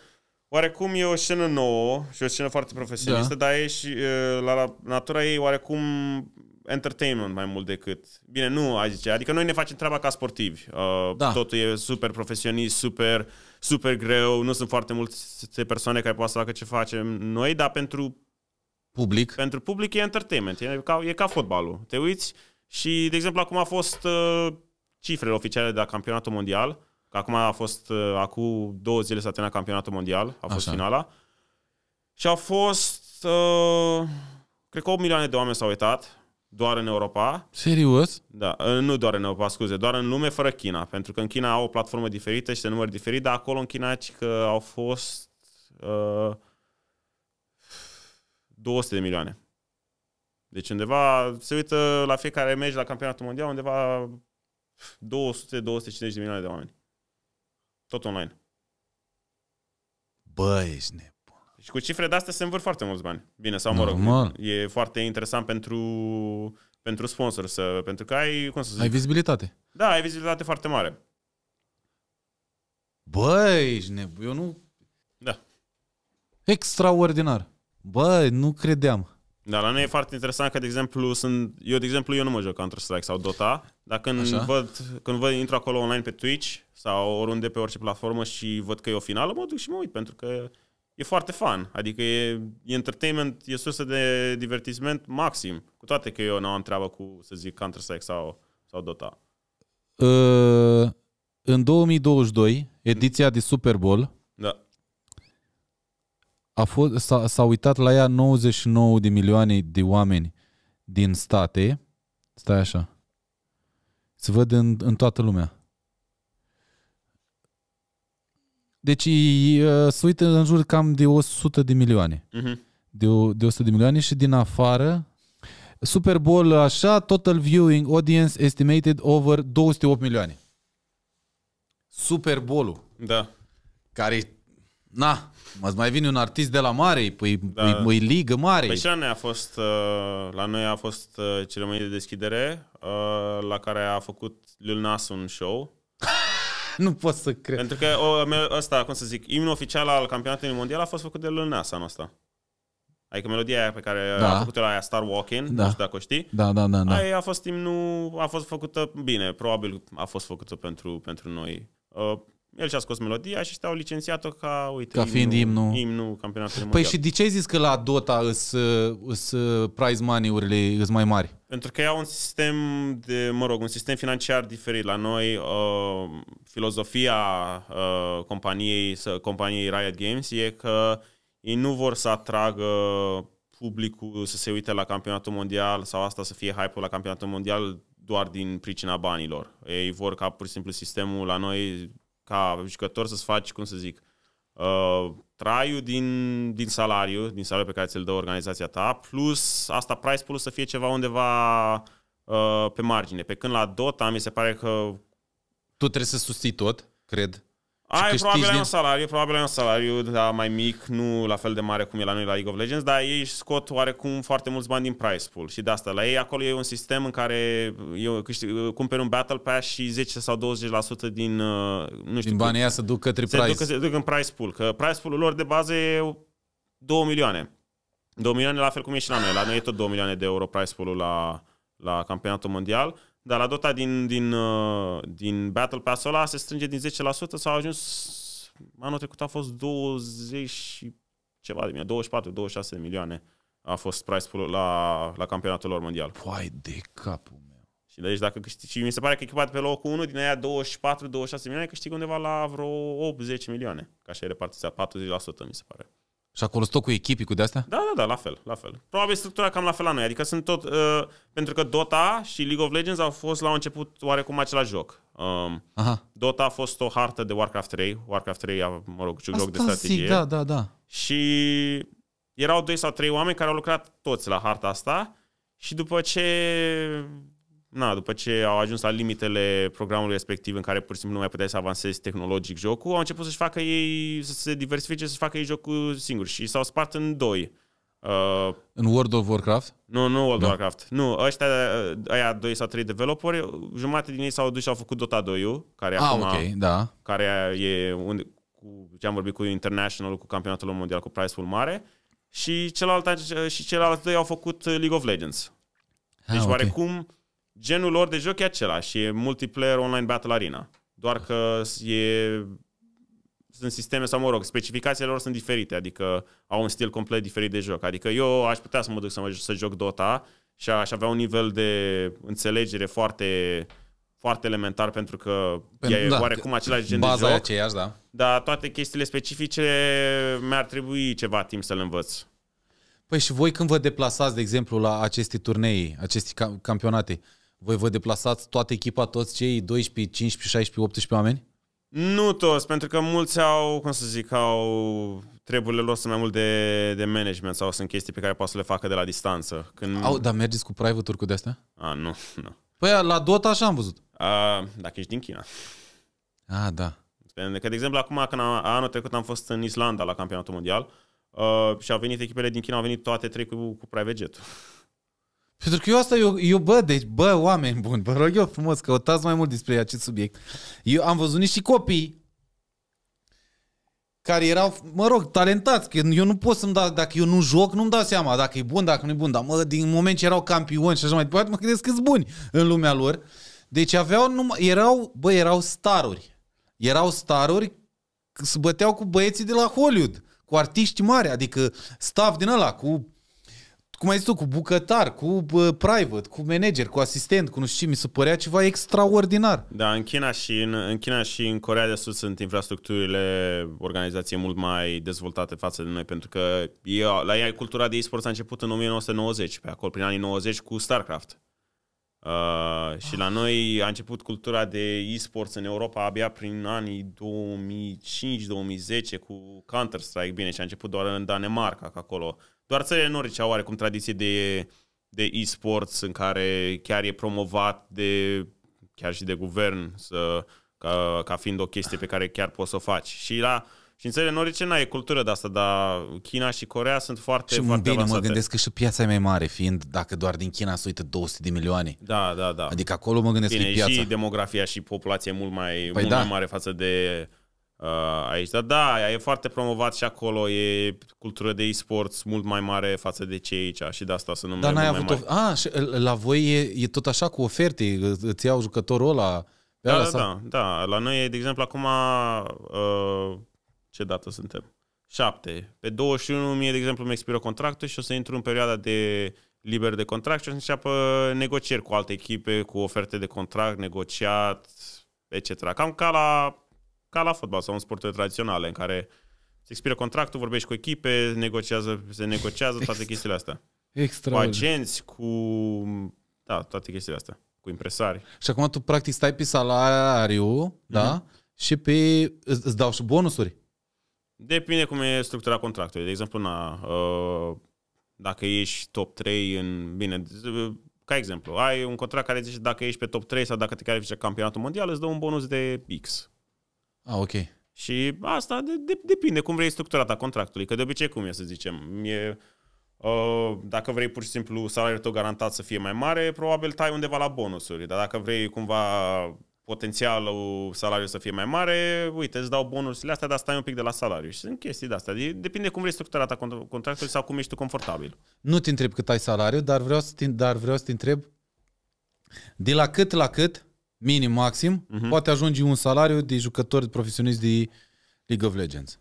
oarecum e o scenă nouă și o scenă foarte profesionistă, da. dar e și la, la natura ei oarecum entertainment mai mult decât. Bine, nu ai zice, adică noi ne facem treaba ca sportivi. Uh, da. Totul e super profesionist, super, super greu, nu sunt foarte multe persoane care poate să facă ce facem noi, dar pentru public, pentru public e entertainment, e ca, e ca fotbalul. Te uiți și, de exemplu, acum a fost uh, cifrele oficiale de la campionatul mondial, că acum a fost, uh, acum două zile s-a terminat campionatul mondial, a fost Așa. finala, și a fost... Uh, cred că 8 milioane de oameni s-au uitat doar în Europa. Serios? Da, ă, nu doar în Europa, scuze, doar în lume fără China, pentru că în China au o platformă diferită și se număr diferit, dar acolo în China că au fost ă, uh, 200 de milioane. Deci undeva, se uită la fiecare meci la campionatul mondial, undeva 200-250 de milioane de oameni. Tot online. Băi, ești nebun. Și cu cifre de astea se învârt foarte mulți bani. Bine, sau mă rog, Normal. e foarte interesant pentru, pentru sponsor, să, pentru că ai, cum să zic? Ai vizibilitate. Da, ai vizibilitate foarte mare. Băi, ești nebun, eu nu... Da. Extraordinar. Băi, nu credeam. Da, la noi e foarte interesant că, de exemplu, sunt, eu, de exemplu, eu nu mă joc Counter-Strike sau Dota, dar când Așa? văd, când văd, intru acolo online pe Twitch sau oriunde pe orice platformă și văd că e o finală, mă duc și mă uit, pentru că e foarte fun. Adică e, e entertainment, e sursă de divertisment maxim. Cu toate că eu nu am treabă cu, să zic, Counter-Strike sau, sau Dota. Uh, în 2022, ediția de Super Bowl, da. a fost, s-a, s-a uitat la ea 99 de milioane de oameni din state. Stai așa. Se văd în, în toată lumea. Deci uh, se uită în jur cam de 100 de milioane. Uh-huh. De, o, de 100 de milioane și din afară Super Bowl așa, total viewing audience estimated over 208 milioane. Super Bowl-ul. Da. Care Na, mă mai vine un artist de la mare, păi da. e, păi, e ligă mare. Păi și la noi a fost, uh, la noi a fost uh, ceremonie de deschidere, uh, la care a făcut Lil Nas un show nu pot să cred. Pentru că o, asta, cum să zic, imnul oficial al campionatului mondial a fost făcut de Lil asta. anul Adică melodia aia pe care da. a făcut-o la aia Star Walking, da. nu știu dacă o știi. Da, da, da, da. Aia a fost imnul, a fost făcută bine, probabil a fost făcută pentru, pentru noi. Uh, el și-a scos melodia și au licențiat-o ca, uite, ca fiind imnul, imnul campionatului păi mondial. Păi și de ce ai zis că la Dota îs, îs prize money-urile îs mai mari? Pentru că au un sistem de, mă rog, un sistem financiar diferit. La noi, uh, filozofia uh, companiei, companiei Riot Games e că ei nu vor să atragă publicul să se uite la campionatul mondial sau asta să fie hype-ul la campionatul mondial doar din pricina banilor. Ei vor ca pur și simplu sistemul la noi ca jucător să-ți faci, cum să zic, uh, traiul din, din salariu, din salariul pe care ți-l dă organizația ta, plus asta price pool să fie ceva undeva uh, pe margine. Pe când la Dota mi se pare că... Tu trebuie să susții tot, cred. Ai, probabil ai din... un salariu, probabil ai un salariu da, mai mic, nu la fel de mare cum e la noi la League of Legends, dar ei scot oarecum foarte mulți bani din prize pool și de asta. La ei acolo e un sistem în care eu câștig, cumperi un Battle Pass și 10 sau 20% din, uh, nu știu, din banii aia se duc către se price. Duc, se duc în prize pool, că prize pool-ul lor de bază e 2 milioane. 2 milioane la fel cum e și la noi. La noi e tot 2 milioane de euro prize pool-ul la, la campionatul mondial dar la Dota din, din, uh, din Battle Pass ăla se strânge din 10% sau a ajuns, anul trecut a fost 20 ceva de milioane, 24, 26 de milioane a fost price pool la, la campionatul lor mondial. Păi de capul meu. Și deci dacă câștigi, și mi se pare că echipa de pe locul 1 din aia 24-26 milioane câștigă undeva la vreo 8-10 milioane, ca și e repartizat, 40% mi se pare. Și acolo stă cu echipii cu de-astea? Da, da, da, la fel, la fel. Probabil structura cam la fel la noi, adică sunt tot... Uh, pentru că Dota și League of Legends au fost la început oarecum același joc. Um, Aha. Dota a fost o hartă de Warcraft 3. Warcraft 3 a, mă rog, un joc de strategie. Zic, da, da, da. Și erau doi sau trei oameni care au lucrat toți la harta asta și după ce na, după ce au ajuns la limitele programului respectiv în care pur și simplu nu mai puteai să avansezi tehnologic jocul, au început să-și facă ei, să se diversifice, să-și facă ei jocul singur și s-au spart în doi. Uh, în World of Warcraft? Nu, nu World of da. Warcraft. Nu, ăștia, uh, aia doi sau trei developeri, jumate din ei s-au dus și au făcut Dota 2 care ah, acum, okay, da. care e unde, cu ce am vorbit cu International, cu campionatul mondial, cu price mare, și celălalt, uh, și celălalt doi au făcut League of Legends. Ah, deci ah, okay. oarecum genul lor de joc e același, e multiplayer online battle arena. Doar că e, sunt sisteme, sau mă rog, specificațiile lor sunt diferite, adică au un stil complet diferit de joc. Adică eu aș putea să mă duc să, mă, să joc Dota și aș avea un nivel de înțelegere foarte foarte elementar pentru că e da, oarecum același gen baza de joc. Aceeași, da. Dar toate chestiile specifice mi-ar trebui ceva timp să le învăț. Păi și voi când vă deplasați, de exemplu, la aceste turnei, aceste campionate, voi vă deplasați toată echipa, toți cei 12, 15, 16, 18 oameni? Nu toți, pentru că mulți au, cum să zic, au treburile lor sunt mai mult de, de management sau sunt chestii pe care poate să le facă de la distanță. Când... Au, dar mergeți cu private-uri cu de-astea? A, nu, nu. Păi la Dota așa am văzut. A, dacă ești din China. A, da. Pentru Că, de exemplu, acum, când am, anul trecut am fost în Islanda la campionatul mondial uh, și au venit echipele din China, au venit toate trei cu, cu private jet pentru că eu asta, eu, eu bă, deci, bă, oameni buni, vă rog eu frumos, căutați mai mult despre acest subiect. Eu am văzut niște copii care erau, mă rog, talentați, că eu nu pot să-mi dau, dacă eu nu joc, nu-mi dau seama dacă e bun, dacă nu e bun, dar mă, din moment ce erau campioni și așa mai departe, mă gândesc câți buni în lumea lor. Deci aveau numai, erau, bă, erau staruri. Erau staruri, se băteau cu băieții de la Hollywood, cu artiști mari, adică staff din ăla, cu cum ai zis tu, cu bucătar, cu private, cu manager, cu asistent, cu nu știu ce, mi se părea ceva extraordinar. Da, în China și în, în, China și în Corea de Sud sunt infrastructurile organizației mult mai dezvoltate față de noi, pentru că eu, la ei cultura de e sport a început în 1990, pe acolo, prin anii 90, cu StarCraft. Uh, și ah. la noi a început cultura de e-sports în Europa abia prin anii 2005-2010 cu Counter-Strike, bine, și a început doar în Danemarca, că acolo doar țările nordice au oarecum tradiție de, de e-sports în care chiar e promovat de chiar și de guvern să, ca, ca fiind o chestie pe care chiar poți să o faci. Și la și în țările nordice n-ai cultură de asta, dar China și Corea sunt foarte, și foarte bine, avansate. mă gândesc că și piața e mai mare, fiind dacă doar din China se uită 200 de milioane. Da, da, da. Adică acolo mă gândesc bine, că e piața. și demografia și populația e mult mai, păi mult da. mai mare față de Uh, aici. Dar da, e foarte promovat și acolo, e cultură de e-sports mult mai mare față de ce aici și de asta să nu Dar n-ai avut... Of- A, ah, și uh, la voi e, e tot așa cu oferte, îți iau jucătorul ăla... Da, da, da, da. La noi, de exemplu, acum, uh, ce dată suntem? 7. Pe 21 mie, de exemplu, mi expiră contractul și o să intru în perioada de liber de contract și o să înceapă uh, negocieri cu alte echipe, cu oferte de contract, negociat, etc. Cam ca la ca la fotbal sau în sporturile tradiționale, în care se expiră contractul, vorbești cu echipe, negociază, se negociază toate Extra. chestiile astea. Extra. Cu agenți, cu... Da, toate chestiile astea. Cu impresari. Și acum tu practic stai pe salariu, mm-hmm. da? Și pe... Îți dau și bonusuri. Depinde cum e structura contractului. De exemplu, na, uh, dacă ești top 3 în... Bine, ca exemplu, ai un contract care zice dacă ești pe top 3 sau dacă te califici campionatul mondial, îți dă un bonus de X. Ah, ok. Și asta de, de, depinde cum vrei structurata contractului, că de obicei cum e să zicem, e, uh, dacă vrei pur și simplu salariul tău garantat să fie mai mare, probabil tai undeva la bonusuri, dar dacă vrei cumva potențialul salariu să fie mai mare, uite, îți dau bonusurile astea, dar stai un pic de la salariu. Și sunt chestii de astea. Depinde cum vrei structurata contractul sau cum ești tu confortabil. Nu te întreb cât ai salariu, dar vreau să te, dar vreau să te întreb de la cât la cât minim maxim, uh-huh. poate ajunge un salariu de jucători profesionist de League of Legends.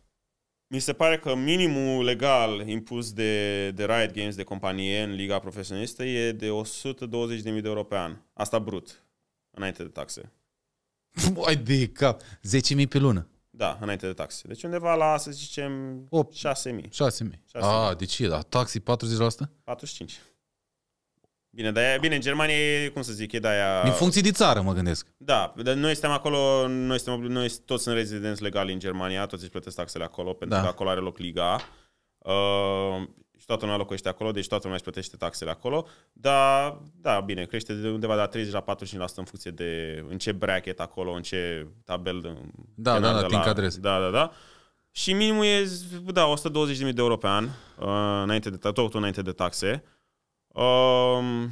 Mi se pare că minimul legal impus de, de Riot Games, de companie, în Liga Profesionistă e de 120.000 de euro pe an. Asta brut, înainte de taxe. *laughs* Ai de cap! 10.000 pe lună. Da, înainte de taxe. Deci undeva la, să zicem, 8. 6.000. 6.000. 6.000. A, de ce? La taxi 40%? 45. Bine, dar bine, în Germania e, cum să zic, e de-aia... Din funcție de țară, mă gândesc. Da, dar noi suntem acolo, noi, suntem, noi toți sunt rezidenți legali în Germania, toți își plătesc taxele acolo, pentru da. că acolo are loc liga. Uh, și toată lumea locuiește acolo, deci toată lumea își plătește taxele acolo. Dar, da, bine, crește de undeva de la 30 la 45% în funcție de în ce bracket acolo, în ce tabel... Da, da, da, da, la, te încadrezi. Da, da, da. Și minimul e, da, 120.000 de euro pe an, uh, înainte de, tot înainte de taxe. Um,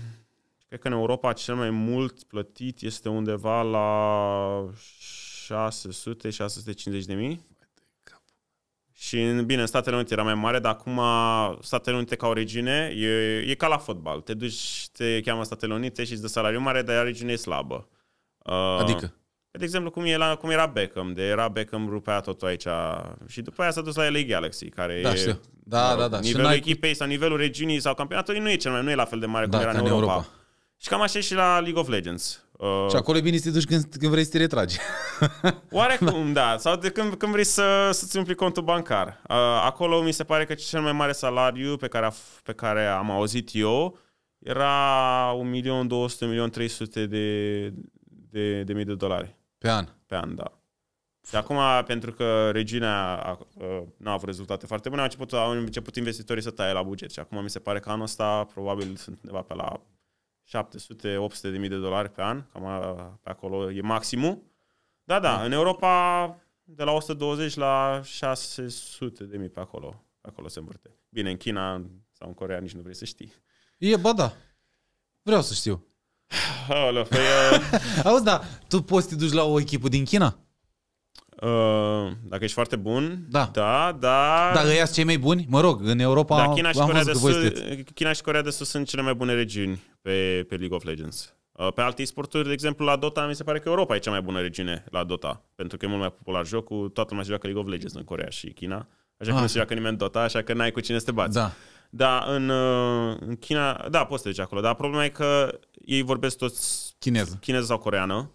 cred că în Europa cel mai mult plătit este undeva la 600-650 de mii. Și, bine, în Statele Unite era mai mare, dar acum Statele Unite ca origine e, e ca la fotbal. Te duci, te cheamă Statele Unite și îți dă salariu mare, dar regiunea e slabă. Uh, adică? De exemplu, cum, e la, cum era Beckham, de era Beckham rupea totul aici și după aia s-a dus la LA Galaxy, care da, e știu. Da, da, da. nivelul și echipei sau nivelul regiunii sau campionatului nu e cel mai, nu e la fel de mare da, cum era în Europa. Europa. Și cam așa e și la League of Legends. Uh, și acolo e bine să te duci când, când vrei să te retragi. *laughs* Oarecum, *laughs* da. da. Sau de când, când vrei să, să-ți umpli contul bancar. Uh, acolo mi se pare că cel mai mare salariu pe care, a, pe care am auzit eu era 1.200.000-1.300.000 de, de, de mii de dolari. Pe an. Pe an, da. Și acum, pentru că regina nu a ă, avut rezultate foarte bune, au început, au început investitorii să taie la buget. Și acum mi se pare că anul ăsta probabil sunt undeva pe la 700-800 de mii de dolari pe an, cam pe acolo e maximul. Da, da, în Europa de la 120 la 600 de mii pe acolo, pe acolo se învârte. Bine, în China sau în Corea nici nu vrei să știi. E, ba da, vreau să știu. Aolea, păi, *laughs* uh... Auzi, da, tu poți să te duci la o echipă din China? Uh, dacă ești foarte bun, da, da. da. Dar ăia cei mai buni? Mă rog, în Europa da, China și am Corea de voi China și Corea de Sud sunt cele mai bune regiuni pe, pe League of Legends. Uh, pe alte sporturi, de exemplu, la Dota, mi se pare că Europa e cea mai bună regiune la Dota, pentru că e mult mai popular jocul, toată lumea se joacă League of Legends în Corea și China, așa că ah. nu se joacă nimeni Dota, așa că n-ai cu cine să te bați. Da. Da, în, uh, în China, da, poți să te duci acolo, dar problema e că ei vorbesc toți chineză, chineză sau coreană.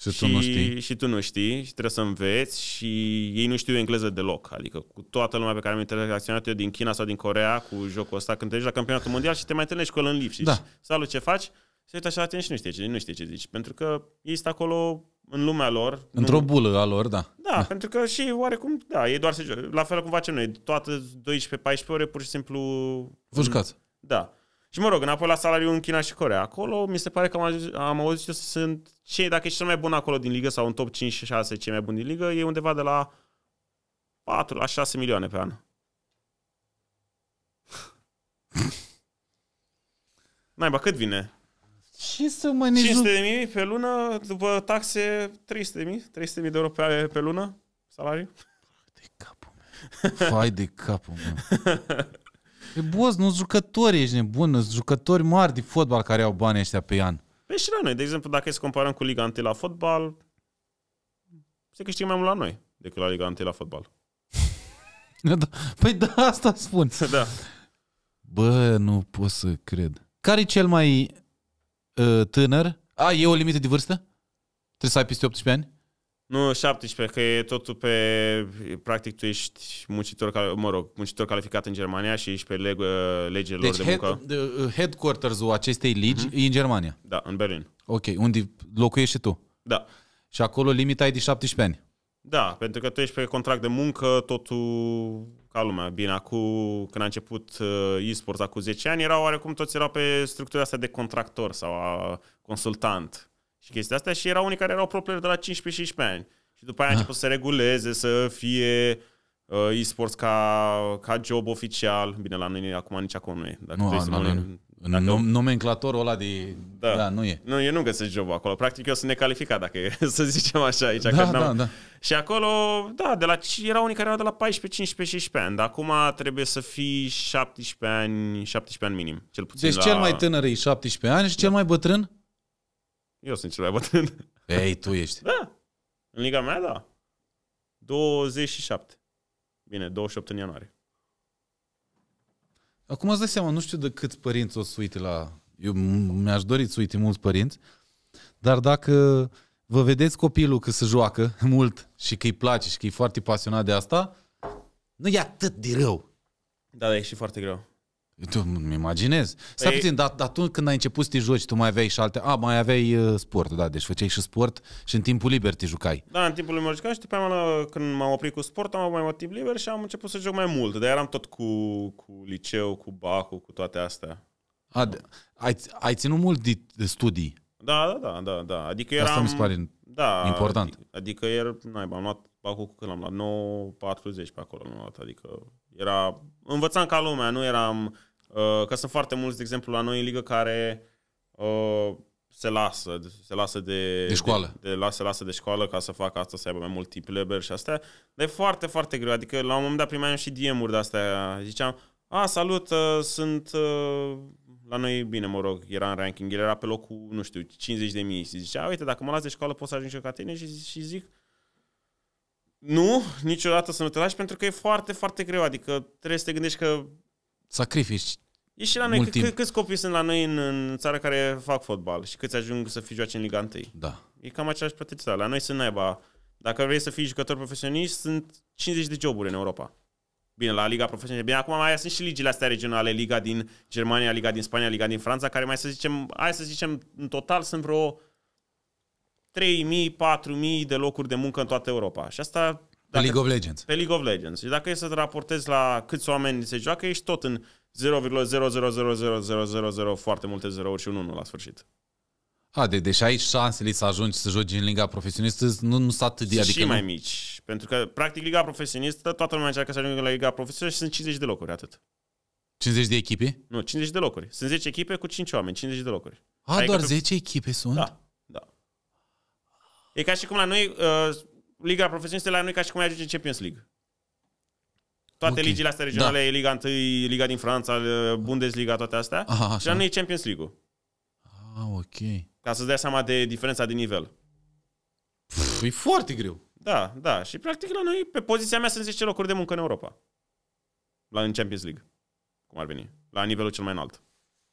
Și, și tu nu știi. Și tu nu știi și trebuie să înveți și ei nu știu engleză deloc. Adică cu toată lumea pe care am interacționat eu din China sau din Corea cu jocul ăsta, când te la campionatul mondial și te mai întâlnești cu el în lift și da. salut, ce faci? Se uită așa atent și nu știe ce, nu știe ce zici. Pentru că ei sunt acolo în lumea lor. Într-o nu... bulă a lor, da. Da, da. pentru că și oarecum, da, E doar să La fel cum facem noi, toate 12-14 ore pur și simplu... Vă jucați. Da. Și mă rog, înapoi la salariu în China și Corea. Acolo mi se pare că am, auzit, am auzit că sunt cei, dacă ești cel mai bun acolo din ligă sau în top 5-6 cei mai buni din ligă, e undeva de la 4 la 6 milioane pe an. *laughs* Naiba, cât vine? Ce să mă ne 500 de mii pe lună, după taxe 300 de mii, 300 de mii de euro pe, pe lună, salariu. De capul meu. Fai de capul meu. *laughs* E boss, nu jucători ești nebun, sunt jucători mari de fotbal care au bani ăștia pe an. Păi și la noi, de exemplu, dacă să comparăm cu Liga 1 la fotbal, se câștigă mai mult la noi decât la Liga 1 la fotbal. *laughs* Da, păi da, asta spun. *laughs* da. Bă, nu pot să cred. Care e cel mai Uh, tânăr. A, e o limită de vârstă? Trebuie să ai peste 18 ani? Nu, 17, că e totul pe... Practic tu ești muncitor, mă rog, muncitor calificat în Germania și ești pe leg, uh, legile deci lor de head, muncă. Deci headquarters-ul acestei legi uh-huh. Mhm. e în Germania? Da, în Berlin. Ok, unde locuiești și tu? Da. Și acolo limita e de 17 ani? Da, pentru că tu ești pe contract de muncă, totul ca lumea. Bine, acum când a început uh, e-sports, acum 10 ani, erau oarecum toți erau pe structura asta de contractor sau a consultant și chestia asta și erau unii care erau pro de la 15-16 ani. Și după aia a ah. început să reguleze, să fie uh, e-sports ca, ca job oficial. Bine, la noi acum nici acum nu e. Dacă nu, tu nu. În dacă... nomenclatorul ăla de... Da. da, nu e. Nu, eu nu găsesc job acolo. Practic eu sunt necalificat, dacă e, *laughs* să zicem așa aici. Da, că da, da. Și acolo, da, de la, era unii care erau de la 14, 15, 16 ani, dar acum trebuie să fii 17 ani, 17 ani minim, cel puțin Deci la... cel mai tânăr e 17 ani și cel da. mai bătrân? Eu sunt cel mai bătrân. *laughs* Ei, tu ești. Da. În liga mea, da. 27. Bine, 28 în ianuarie. Acum îți dai seama, nu știu de câți părinți o să uite la... Eu mi-aș dori să uite mulți părinți, dar dacă vă vedeți copilul că se joacă *laughs* mult și că îi place și că e foarte pasionat de asta, nu e atât de rău. Da, da, e și foarte greu. Tu nu-mi imaginez. Stai păi... puțin, dar atunci când ai început să te joci, tu mai aveai și alte... A, mai aveai uh, sport, da, deci făceai și sport și în timpul liber te jucai. Da, în timpul liber jucam și după aia când m-am oprit cu sport, am avut mai mult timp liber și am început să joc mai mult. Dar eram tot cu, cu liceu, cu bacul, cu toate astea. A, de, ai, ai ținut mult de, de studii. Da, da, da, da, da. Adică eram... Asta mi se pare da, important. Adică, adică n naiba, am luat bacul cu când l-am luat, 40 pe acolo l-am luat, adică era, învățam ca lumea, nu eram... Uh, că sunt foarte mulți, de exemplu, la noi în ligă care uh, se lasă, se lasă de, de școală. De, de, la, se lasă de școală ca să facă asta, să aibă mai mult tip leber și astea. Dar e foarte, foarte greu. Adică la un moment dat primeam și DM-uri de astea. Ziceam, a, salut, uh, sunt... Uh, la noi, bine, mă rog, era în ranking, el era pe locul, nu știu, 50 de mii și zicea, uite, dacă mă las de școală pot să ajung și eu ca tine și, și zic, nu, niciodată să nu te lași, pentru că e foarte, foarte greu. Adică trebuie să te gândești că... Sacrifici. E și la noi, cât câți copii sunt la noi în, în țara care fac fotbal și câți ajung să fii joace în Liga 1? Da. E cam aceeași protecție. La noi sunt naiba. Dacă vrei să fii jucător profesionist, sunt 50 de joburi în Europa. Bine, la Liga Profesionistă. Bine, acum mai sunt și ligile astea regionale, Liga din Germania, Liga din Spania, Liga din Franța, care mai să zicem, hai să zicem, în total sunt vreo 3.000, 4.000 de locuri de muncă în toată Europa. Și asta... Dacă, pe League of Legends. Pe League of Legends. Și dacă e să te raportezi la câți oameni se joacă, ești tot în 0,0000000 foarte multe zerouri și un 1 la sfârșit. A, de, deci ai șansele să ajungi să joci în Liga Profesionistă, nu, nu sunt atât de... Adică și nu... mai mici, pentru că, practic, Liga Profesionistă, toată lumea încearcă să ajungă la Liga Profesionistă și sunt 50 de locuri, atât. 50 de echipe? Nu, 50 de locuri. Sunt 10 echipe cu 5 oameni, 50 de locuri. A, adică doar pe... 10 echipe sunt? Da. E ca și cum la noi, uh, Liga Profesionistă la noi ca și cum ai ajunge în Champions League. Toate okay. ligile astea regionale, da. Liga 1, Liga din Franța, uh, Bundesliga, toate astea. Aha, așa. și la noi e Champions League-ul. Ah, ok. Ca să-ți dai seama de diferența de nivel. Pff, e foarte greu. Da, da. Și practic la noi, pe poziția mea, sunt 10 locuri de muncă în Europa. La în Champions League. Cum ar veni. La nivelul cel mai înalt.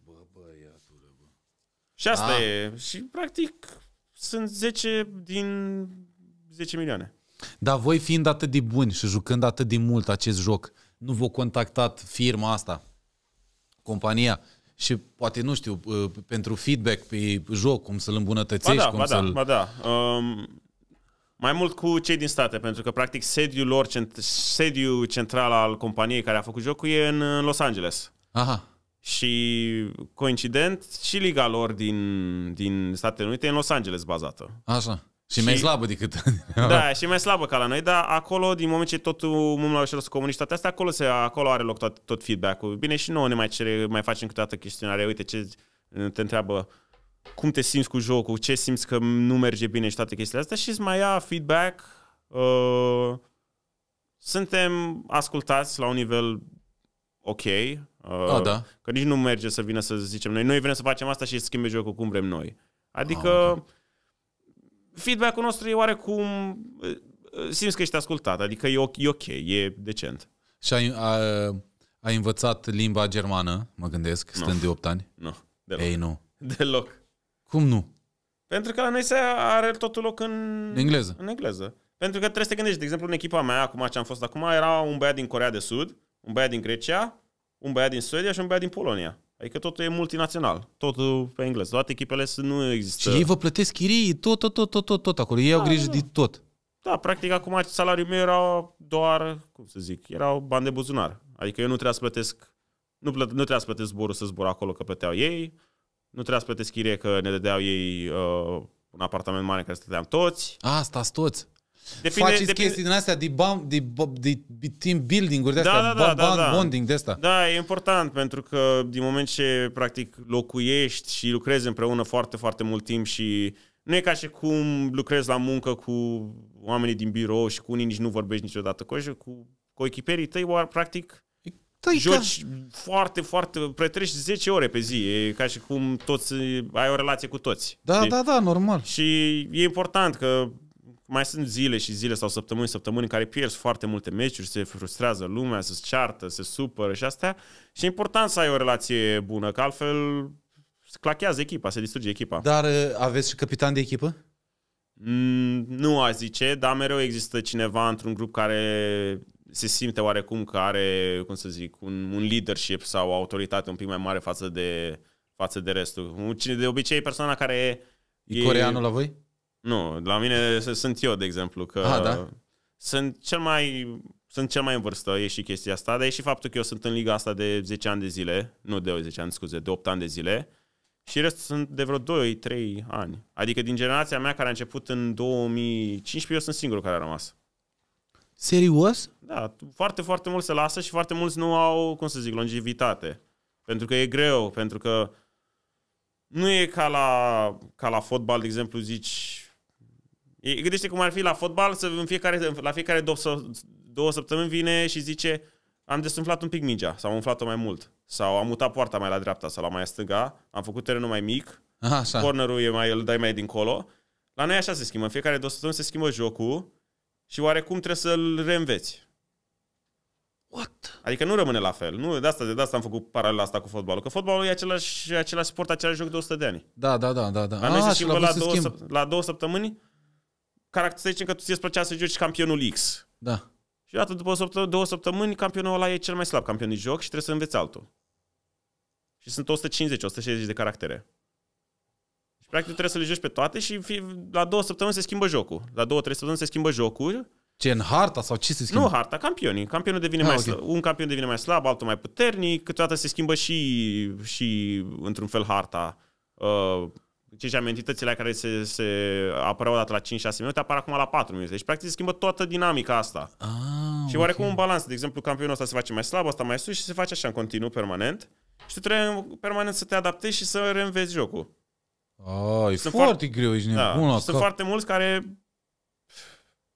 Bă, băiatul, bă. Și asta A. Ah. e. Și practic, sunt 10 din 10 milioane. Dar voi fiind atât de buni și jucând atât de mult acest joc, nu v-a contactat firma asta, compania, și poate, nu știu, uh, pentru feedback pe joc, cum să-l îmbunătățești, ba da, cum ba da, să-l... da, ba da. Um, mai mult cu cei din state, pentru că, practic, sediul lor, sediul central al companiei care a făcut jocul e în uh, Los Angeles. Aha. Și coincident, și liga lor din, din Statele Unite e în Los Angeles bazată. Așa. Și, și mai slabă decât... *laughs* da, și mai slabă ca la noi, dar acolo, din moment ce totul mult la și comunitatea asta, acolo, se, acolo are loc tot, tot feedback-ul. Bine, și nouă ne mai cere, mai facem câteodată chestionare. Uite, ce te întreabă cum te simți cu jocul, ce simți că nu merge bine și toate chestiile astea și îți mai ia feedback. Uh, suntem ascultați la un nivel ok, Uh, a, ah, da. Că nici nu merge să vină să zicem noi, noi vrem să facem asta și să schimbe jocul cum vrem noi. Adică A, ah, feedback-ul nostru e oarecum, uh, uh, simți că ești ascultat, adică e ok, e, okay, e decent. Și ai, a, ai învățat limba germană, mă gândesc, stând no. de 8 ani? Nu, deloc. Ei, nu. Deloc. Cum nu? Pentru că la noi se are totul loc în... Engleză. În engleză. Pentru că trebuie să te gândești, de exemplu, în echipa mea, acum ce am fost acum, era un băiat din Corea de Sud, un băiat din Grecia, un băiat din Suedia și un băiat din Polonia. Adică totul e multinațional, totul pe engleză, toate echipele nu există. Și ei vă plătesc chirii, tot, tot, tot, tot, tot, tot acolo, ei da, au grijă da. de da. tot. Da, practic acum salariul meu era doar, cum să zic, erau bani de buzunar. Adică eu nu trebuia să plătesc, nu, plă, nu trebuia să plătesc zborul să zbor acolo că plăteau ei, nu trebuia să plătesc chirie că ne dădeau ei uh, un apartament mare care stăteam toți. Asta, toți. Depinde, Faceți depinde... chestii din astea de, bam, de, de, de team building-uri de da, astea, da, da, da, da. bonding de asta. Da, e important pentru că din moment ce practic locuiești și lucrezi împreună foarte, foarte mult timp și nu e ca și cum lucrezi la muncă cu oamenii din birou și cu unii nici nu vorbești niciodată cu cu, cu echiperii tăi, oar, practic Tăi joci ca... foarte, foarte, pretrești 10 ore pe zi, e ca și cum toți, ai o relație cu toți. Da, știi? da, da, normal. Și e important că mai sunt zile și zile sau săptămâni, săptămâni în care pierzi foarte multe meciuri, se frustrează lumea, se ceartă, se supără și astea. Și e important să ai o relație bună, că altfel se clachează echipa, se distruge echipa. Dar uh, aveți și capitan de echipă? Mm, nu a zice, dar mereu există cineva într-un grup care se simte oarecum că are, cum să zic, un, un leadership sau o autoritate un pic mai mare față de, față de restul. De obicei, persoana care e... E coreanul la voi? Nu, la mine sunt eu, de exemplu, că Aha, da? sunt cel mai sunt cel mai în vârstă, e și chestia asta, dar e și faptul că eu sunt în liga asta de 10 ani de zile, nu de 10 ani, scuze, de 8 ani de zile, și restul sunt de vreo 2-3 ani. Adică din generația mea care a început în 2015, eu sunt singurul care a rămas. Serios? Da, foarte, foarte mulți se lasă și foarte mulți nu au, cum să zic, longevitate. Pentru că e greu, pentru că nu e ca la, ca la fotbal, de exemplu, zici Gândește cum ar fi la fotbal, să în fiecare, la fiecare două, două săptămâni vine și zice am desumflat un pic mingea sau am umflat-o mai mult sau am mutat poarta mai la dreapta sau la mai stânga, am făcut terenul mai mic, Aha, cornerul e mai, îl dai mai dincolo. La noi așa se schimbă. În fiecare două săptămâni se schimbă jocul și oarecum trebuie să-l reînveți. What? Adică nu rămâne la fel. Nu, de asta, de asta am făcut paralela asta cu fotbalul. Că fotbalul e același, același sport, același joc de 100 de ani. Da, da, da, da. da. La noi A, se ah, schimbă la, se două, la două săptămâni să zicem că tu ți-e plăcea să joci campionul X. Da. Și atât după o două săptămâni, campionul ăla e cel mai slab campion de joc și trebuie să înveți altul. Și sunt 150-160 de caractere. Și practic trebuie să le joci pe toate și la două săptămâni se schimbă jocul. La două, trei săptămâni se schimbă jocul. Ce, în harta sau ce se schimbă? Nu harta, campionii. Campionul devine ah, mai okay. slab. Un campion devine mai slab, altul mai puternic. Câteodată se schimbă și, și într-un fel, harta. Uh, Cinci amenitățile care se, se apăreau odată la 5-6 minute apar acum la 4 minute. Deci, practic, se schimbă toată dinamica asta. Ah, și oarecum un balans. De exemplu, campionul ăsta se face mai slab, ăsta mai sus și se face așa în continuu, permanent. Și tu trebuie permanent să te adaptezi și să reînvezi jocul. Ah, e sunt foarte foar- greu, ești nebun da, Sunt foarte mulți care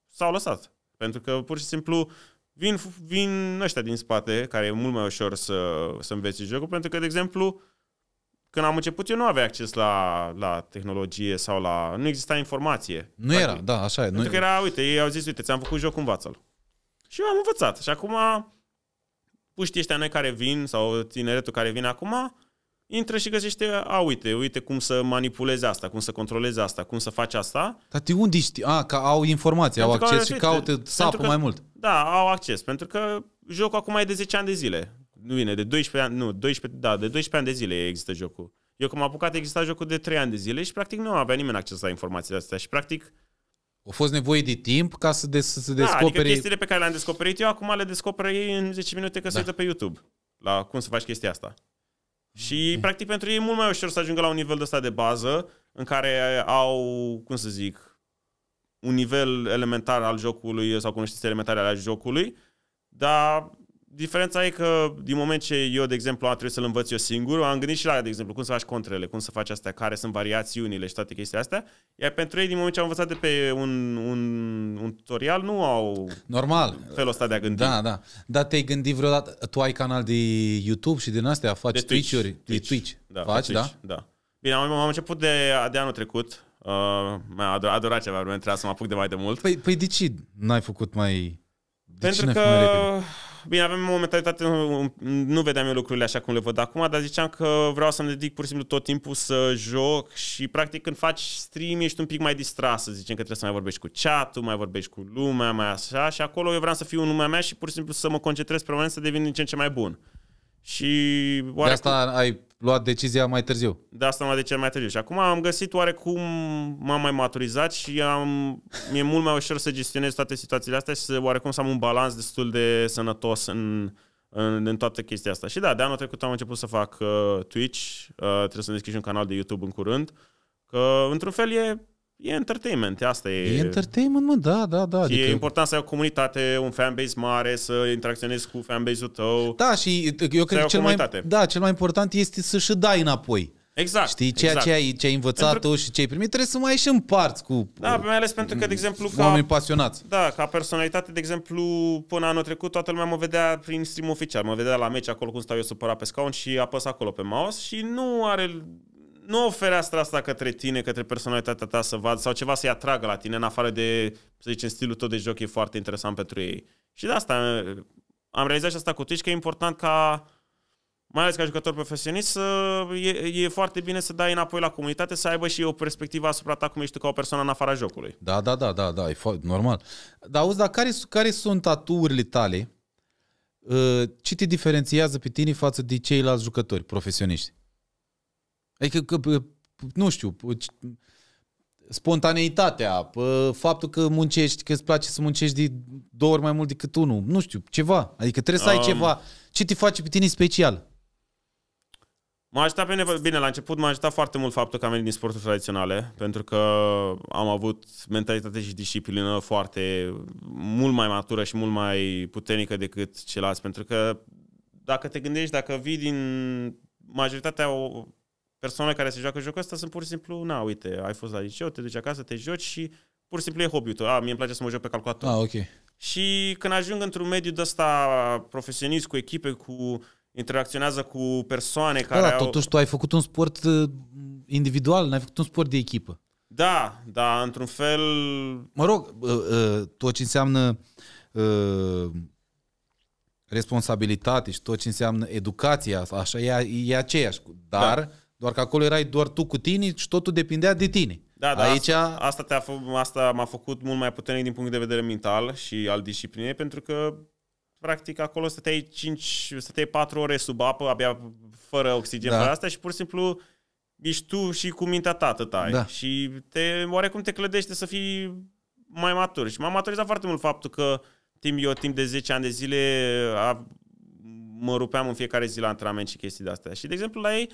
s-au lăsat. Pentru că, pur și simplu, vin, vin ăștia din spate, care e mult mai ușor să, să înveți jocul, pentru că, de exemplu, când am început eu nu aveam acces la, la tehnologie sau la... Nu exista informație. Nu practic. era, adică- da, așa e. Pentru nu că era, uite, ei au zis, uite, ți-am făcut joc, învață-l. Și eu am învățat. Și acum puștii ăștia noi care vin sau tineretul care vine acum intră și găsește, a, uite, uite cum să manipuleze asta, cum să controleze asta, cum să faci asta. Dar de unde știi? A, că au informație, pentru au acces și caută sapă mai mult. Da, au acces, pentru că jocul acum e de 10 ani de zile nu vine de 12 ani, nu, 12, da, de 12 ani de zile există jocul. Eu cum am apucat exista jocul de 3 ani de zile și practic nu avea nimeni acces la informațiile astea și practic au fost nevoie de timp ca să, de, să se da, adică descopere... Adică chestiile pe care le-am descoperit eu, acum le descoperă ei în 10 minute că da. se uită pe YouTube la cum să faci chestia asta. Și, okay. practic, pentru ei e mult mai ușor să ajungă la un nivel de ăsta de bază în care au, cum să zic, un nivel elementar al jocului sau cunoștințe elementare ale jocului, dar Diferența e că din moment ce eu, de exemplu, am trebuit să-l învăț eu singur, am gândit și la, de exemplu, cum să faci contrele, cum să faci astea, care sunt variațiunile și toate chestiile astea. Iar pentru ei, din moment ce am învățat de pe un, un, un tutorial, nu au Normal. felul ăsta de a gândi. Da, da. Dar te-ai gândit vreodată, tu ai canal de YouTube și din astea, faci Twitch-uri? Twitch, twitch De Twitch. Da, faci, da? Twitch, da? Da. Bine, am, am început de, de anul trecut. Uh, mi-a ador, adorat ceva vreme, trebuia să mă apuc de mai de mult. Păi, păi de ce n-ai făcut mai... De pentru că... Bine, avem o mentalitate, nu vedeam eu lucrurile așa cum le văd acum, dar ziceam că vreau să-mi dedic pur și simplu tot timpul să joc și practic când faci stream ești un pic mai distras, să zicem că trebuie să mai vorbești cu chat mai vorbești cu lumea, mai așa și acolo eu vreau să fiu în lumea mea și pur și simplu să mă concentrez permanent să devin din ce în ce mai bun. Și oarecum... De asta ai luat decizia mai târziu. De asta am luat decizia mai târziu. Și acum am găsit oarecum, m-am mai maturizat și am, mi-e mult mai ușor să gestionez toate situațiile astea și să, oarecum să am un balans destul de sănătos în, în, în toată chestia asta. Și da, de anul trecut am început să fac uh, Twitch, uh, trebuie să deschid un canal de YouTube în curând, că într-un fel e E entertainment, asta e... E entertainment, mă, da, da, da. Și adică... e important să ai o comunitate, un fanbase mare, să interacționezi cu fanbase-ul tău. Da, și eu cred că cel mai, da, cel mai important este să-și dai înapoi. Exact. Știi, ceea exact. ce ai, ce ai învățat pentru... tu și ce ai primit, trebuie să mai și împarți cu Da, mai ales pentru că, de exemplu, ca, oameni pasionați. Da, ca personalitate, de exemplu, până anul trecut toată lumea mă vedea prin stream oficial, mă vedea la meci acolo cum stau eu supărat pe scaun și apăs acolo pe mouse și nu are nu o fereastră asta către tine, către personalitatea ta să vadă sau ceva să-i atragă la tine, în afară de, să zicem, stilul tău de joc e foarte interesant pentru ei. Și de asta eh, am realizat și asta cu Twitch, că e important ca, mai ales ca jucător profesionist, să, e, e foarte bine să dai înapoi la comunitate, să aibă și o perspectivă asupra ta cum ești tu ca o persoană în afara jocului. Da, da, da, da, da, e foarte normal. Dar auzi, dar care, care sunt tatuurile tale? Eh, ce te diferențiază pe tine față de ceilalți jucători profesioniști? Adică, că, nu știu, spontaneitatea, faptul că muncești, că îți place să muncești de două ori mai mult decât unul, nu știu, ceva. Adică trebuie să ai um, ceva. Ce te face pe tine special? M-a ajutat nevo- bine, la început m-a ajutat foarte mult faptul că am venit din sporturi tradiționale, pentru că am avut mentalitate și disciplină foarte, mult mai matură și mult mai puternică decât ceilalți, pentru că dacă te gândești, dacă vii din majoritatea persoane care se joacă jocul ăsta sunt pur și simplu, na, uite, ai fost la liceu, te duci acasă, te joci și pur și simplu e hobby-ul tău. A, mie îmi place să mă joc pe calculator. Ah, ok. Și când ajung într-un mediu de ăsta profesionist, cu echipe, cu interacționează cu persoane da, care da, au... totuși tu ai făcut un sport uh, individual, n-ai făcut un sport de echipă. Da, da, într-un fel... Mă rog, uh, uh, tot ce înseamnă responsabilitate și tot ce înseamnă educația, așa, e, e aceeași. Dar da doar că acolo erai doar tu cu tine și totul depindea de tine. Da, da, Aici... asta, te-a asta m-a făcut mult mai puternic din punct de vedere mental și al disciplinei, pentru că practic acolo stăteai, 5, stăteai 4 ore sub apă, abia fără oxigen, da. fără asta și pur și simplu ești tu și cu mintea ta ai. da. și te, oarecum te clădește să fii mai matur. Și m-a maturizat foarte mult faptul că timp, eu timp de 10 ani de zile a, mă rupeam în fiecare zi la antrenament și chestii de astea. Și de exemplu la ei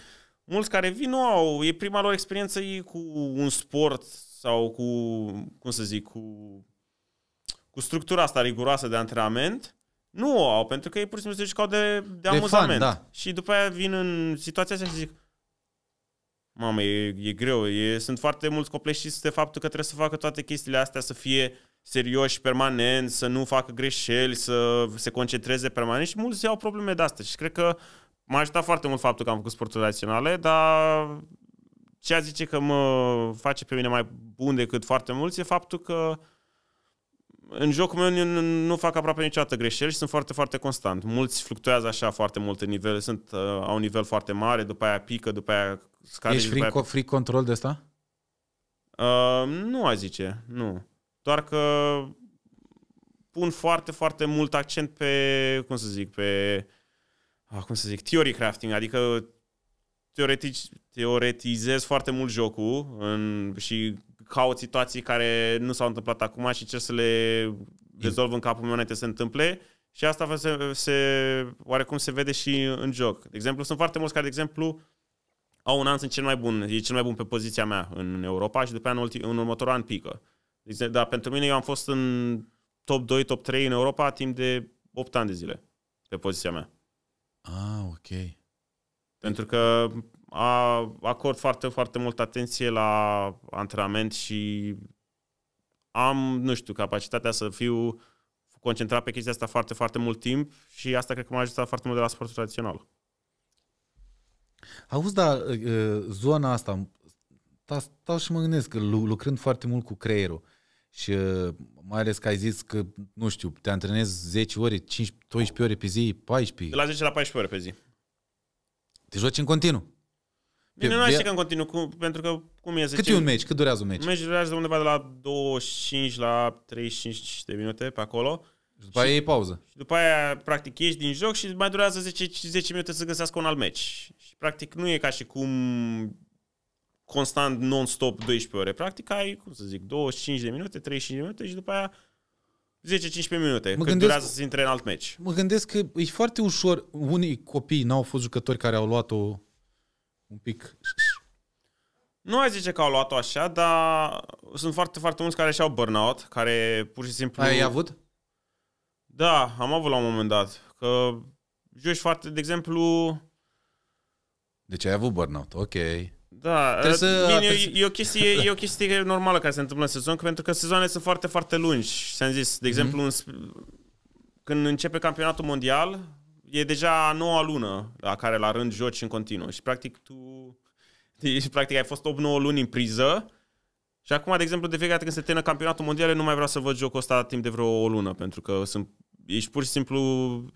mulți care vin nu au, e prima lor experiență e cu un sport sau cu, cum să zic, cu, cu structura asta riguroasă de antrenament. Nu o au, pentru că ei pur și simplu se jucau de, de, de amuzament. Fun, da. Și după aia vin în situația asta și zic, mamă, e, e greu, e, sunt foarte mulți copleșiți de faptul că trebuie să facă toate chestiile astea, să fie serioși permanent, să nu facă greșeli, să se concentreze permanent și mulți au probleme de asta. Și cred că uh, M-a ajutat foarte mult faptul că am făcut sporturi naționale, dar ce a zice că mă face pe mine mai bun decât foarte mulți e faptul că în jocul meu nu, nu fac aproape niciodată greșeli și sunt foarte, foarte constant. Mulți fluctuează așa foarte mult în nivel, sunt, uh, au un nivel foarte mare, după aia pică, după aia scade. Ești free, aia... free control de asta? Uh, nu, a zice, nu. Doar că pun foarte, foarte mult accent pe, cum să zic, pe uh, Ah, cum să zic, theory crafting, adică teoretici, teoretizezi foarte mult jocul în, și caut situații care nu s-au întâmplat acum și ce să le rezolv în capul meu înainte să se întâmple și asta se, se, oarecum se vede și în joc. De exemplu, sunt foarte mulți care, de exemplu, au un an, sunt cel mai bun, e cel mai bun pe poziția mea în Europa și după anul în, următorul an pică. Deci, dar pentru mine eu am fost în top 2, top 3 în Europa timp de 8 ani de zile pe poziția mea. Ah, ok. Pentru că a, acord foarte, foarte multă atenție la antrenament și am, nu știu, capacitatea să fiu concentrat pe chestia asta foarte, foarte mult timp și asta cred că m-a ajutat foarte mult de la sportul tradițional. Auzi, dar uh, uh, zona asta, stau și mă gândesc că lucrând foarte mult cu creierul, și uh, mai ales că ai zis că, nu știu, te antrenezi 10 ore, 5, 12 ore pe zi, 14. De la 10 la 14 ore pe zi. Te joci în continuu. Bine, nu știu că în continuu, cu, pentru că cum e să Cât e un meci? Cât durează un meci? Un meci durează undeva de la 25 la 35 de minute, pe acolo. Și după aia e pauză. Și după aia, practic, ieși din joc și mai durează 10, 10 minute să găsească un alt meci. Și, practic, nu e ca și cum constant, non-stop, 12 ore. Practic ai, cum să zic, 25 de minute, 35 de minute și după aia 10-15 minute, mă că gândesc, durează să intre în alt meci. Mă gândesc că e foarte ușor, unii copii n-au fost jucători care au luat-o un pic... Nu ai zice că au luat-o așa, dar sunt foarte, foarte mulți care și-au burnout, care pur și simplu... Ai avut? Da, am avut la un moment dat. Că joci foarte, de exemplu... Deci ai avut burnout, ok. Da, Trebuie ă, să bine, e, e, o chestie, e o chestie normală care se întâmplă în sezon, pentru că sezoanele sunt foarte, foarte lungi. Și am zis, de mhm. exemplu, mm-hmm. în, când începe campionatul mondial, e deja a noua lună la care la rând joci în continuu. Și practic tu, și practic ai fost 8-9 luni în priză și acum, de exemplu, de fiecare dată când se termină campionatul mondial, eu nu mai vreau să văd jocul ăsta timp de vreo o lună, pentru că sunt ești pur și simplu,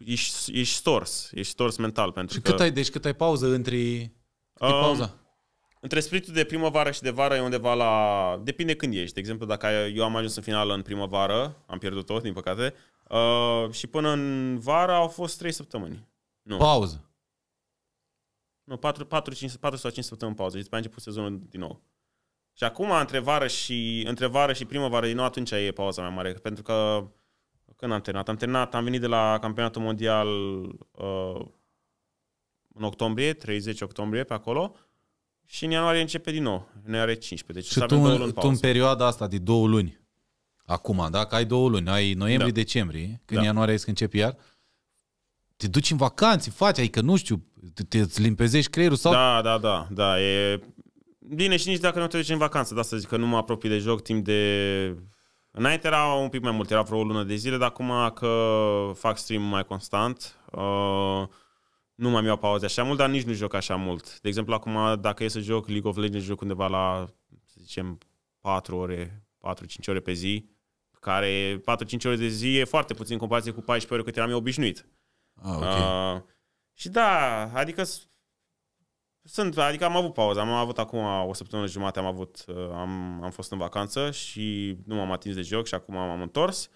ești, ești stors, ești stors mental. Pentru și că... cât ai, deci cât ai pauză între... um, pauza? Între splitul de primăvară și de vară e undeva la... Depinde când ești. De exemplu, dacă eu am ajuns în finală în primăvară, am pierdut tot, din păcate, uh, și până în vară au fost 3 săptămâni. Nu. Pauză. Nu, 4, 4, 5, 4 sau 5 săptămâni pauză. Și deci după a început sezonul din nou. Și acum, între vară și, între vară și primăvară, din nou atunci e pauza mai mare. Pentru că când am terminat? Am terminat, am venit de la campionatul mondial uh, în octombrie, 30 octombrie, pe acolo și în ianuarie începe din nou. Noi are 15. Deci și tu, luni. tu în perioada asta de două luni, acum, dacă ai două luni, ai noiembrie-decembrie, da. când da. ianuarie să începe iar, te duci în vacanții, faci, adică nu știu, te, te limpezești creierul sau... Da, da, da, da, e... Bine, și nici dacă nu te duci în vacanță, da, să zic că nu mă apropii de joc timp de... Înainte era un pic mai mult, era vreo o lună de zile, dar acum că fac stream mai constant, uh, nu mai iau pauze așa mult, dar nici nu joc așa mult. De exemplu, acum, dacă e să joc League of Legends, joc undeva la, să zicem, 4 ore, 4-5 ore pe zi, care 4-5 ore de zi e foarte puțin în comparație cu 14 ore cât eram eu obișnuit. Ah, okay. uh, și da, adică sunt, adică am avut pauză, am avut acum o săptămână jumate, am avut, uh, am, am fost în vacanță și nu m-am atins de joc și acum m-am întors.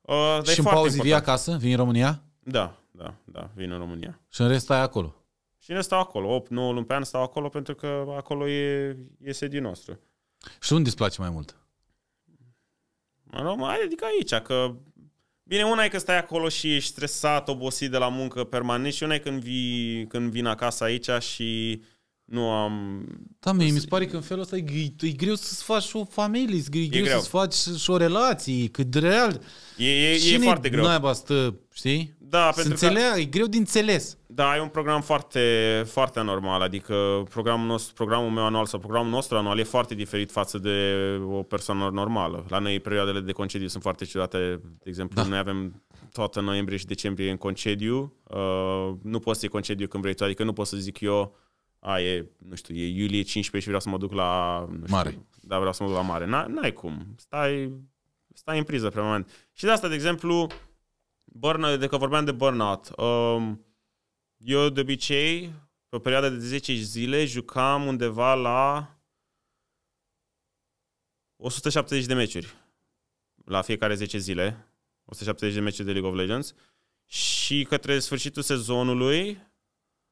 Uh, și în pauză vii acasă? Vii în România? Da, da, da, vin în România. Și în rest stai acolo? Și în rest stau acolo. 8-9 luni pe an stau acolo pentru că acolo e, e sediul nostru. Și unde îți place mai mult? În România, adică aici, că Bine, una e că stai acolo și ești stresat, obosit de la muncă permanent și una e când, vii, când vin acasă aici și nu am... Da, mie mi se pare că în felul ăsta e, e e greu să-ți faci o familie, e greu, e greu. să-ți faci și o relație, cât de real... E, e, e foarte greu. Cine stă, știi? Da, să pentru înțelea, că... e greu de înțeles. Da, e un program foarte, foarte anormal, adică programul, nostru, programul meu anual sau programul nostru anual e foarte diferit față de o persoană normală. La noi perioadele de concediu sunt foarte ciudate, de exemplu, da. noi avem toată noiembrie și decembrie în concediu, uh, nu poți să iei concediu când vrei tu, adică nu poți să zic eu a, e, nu știu, e iulie 15 și vreau să mă duc la... Nu știu, mare. Da, vreau să mă duc la mare. N-ai cum. Stai, stai în priză pe moment. Și de asta, de exemplu, burnout, de că vorbeam de burnout, um, eu de obicei, pe o perioadă de 10 zile, jucam undeva la 170 de meciuri la fiecare 10 zile, 170 de meciuri de League of Legends și către sfârșitul sezonului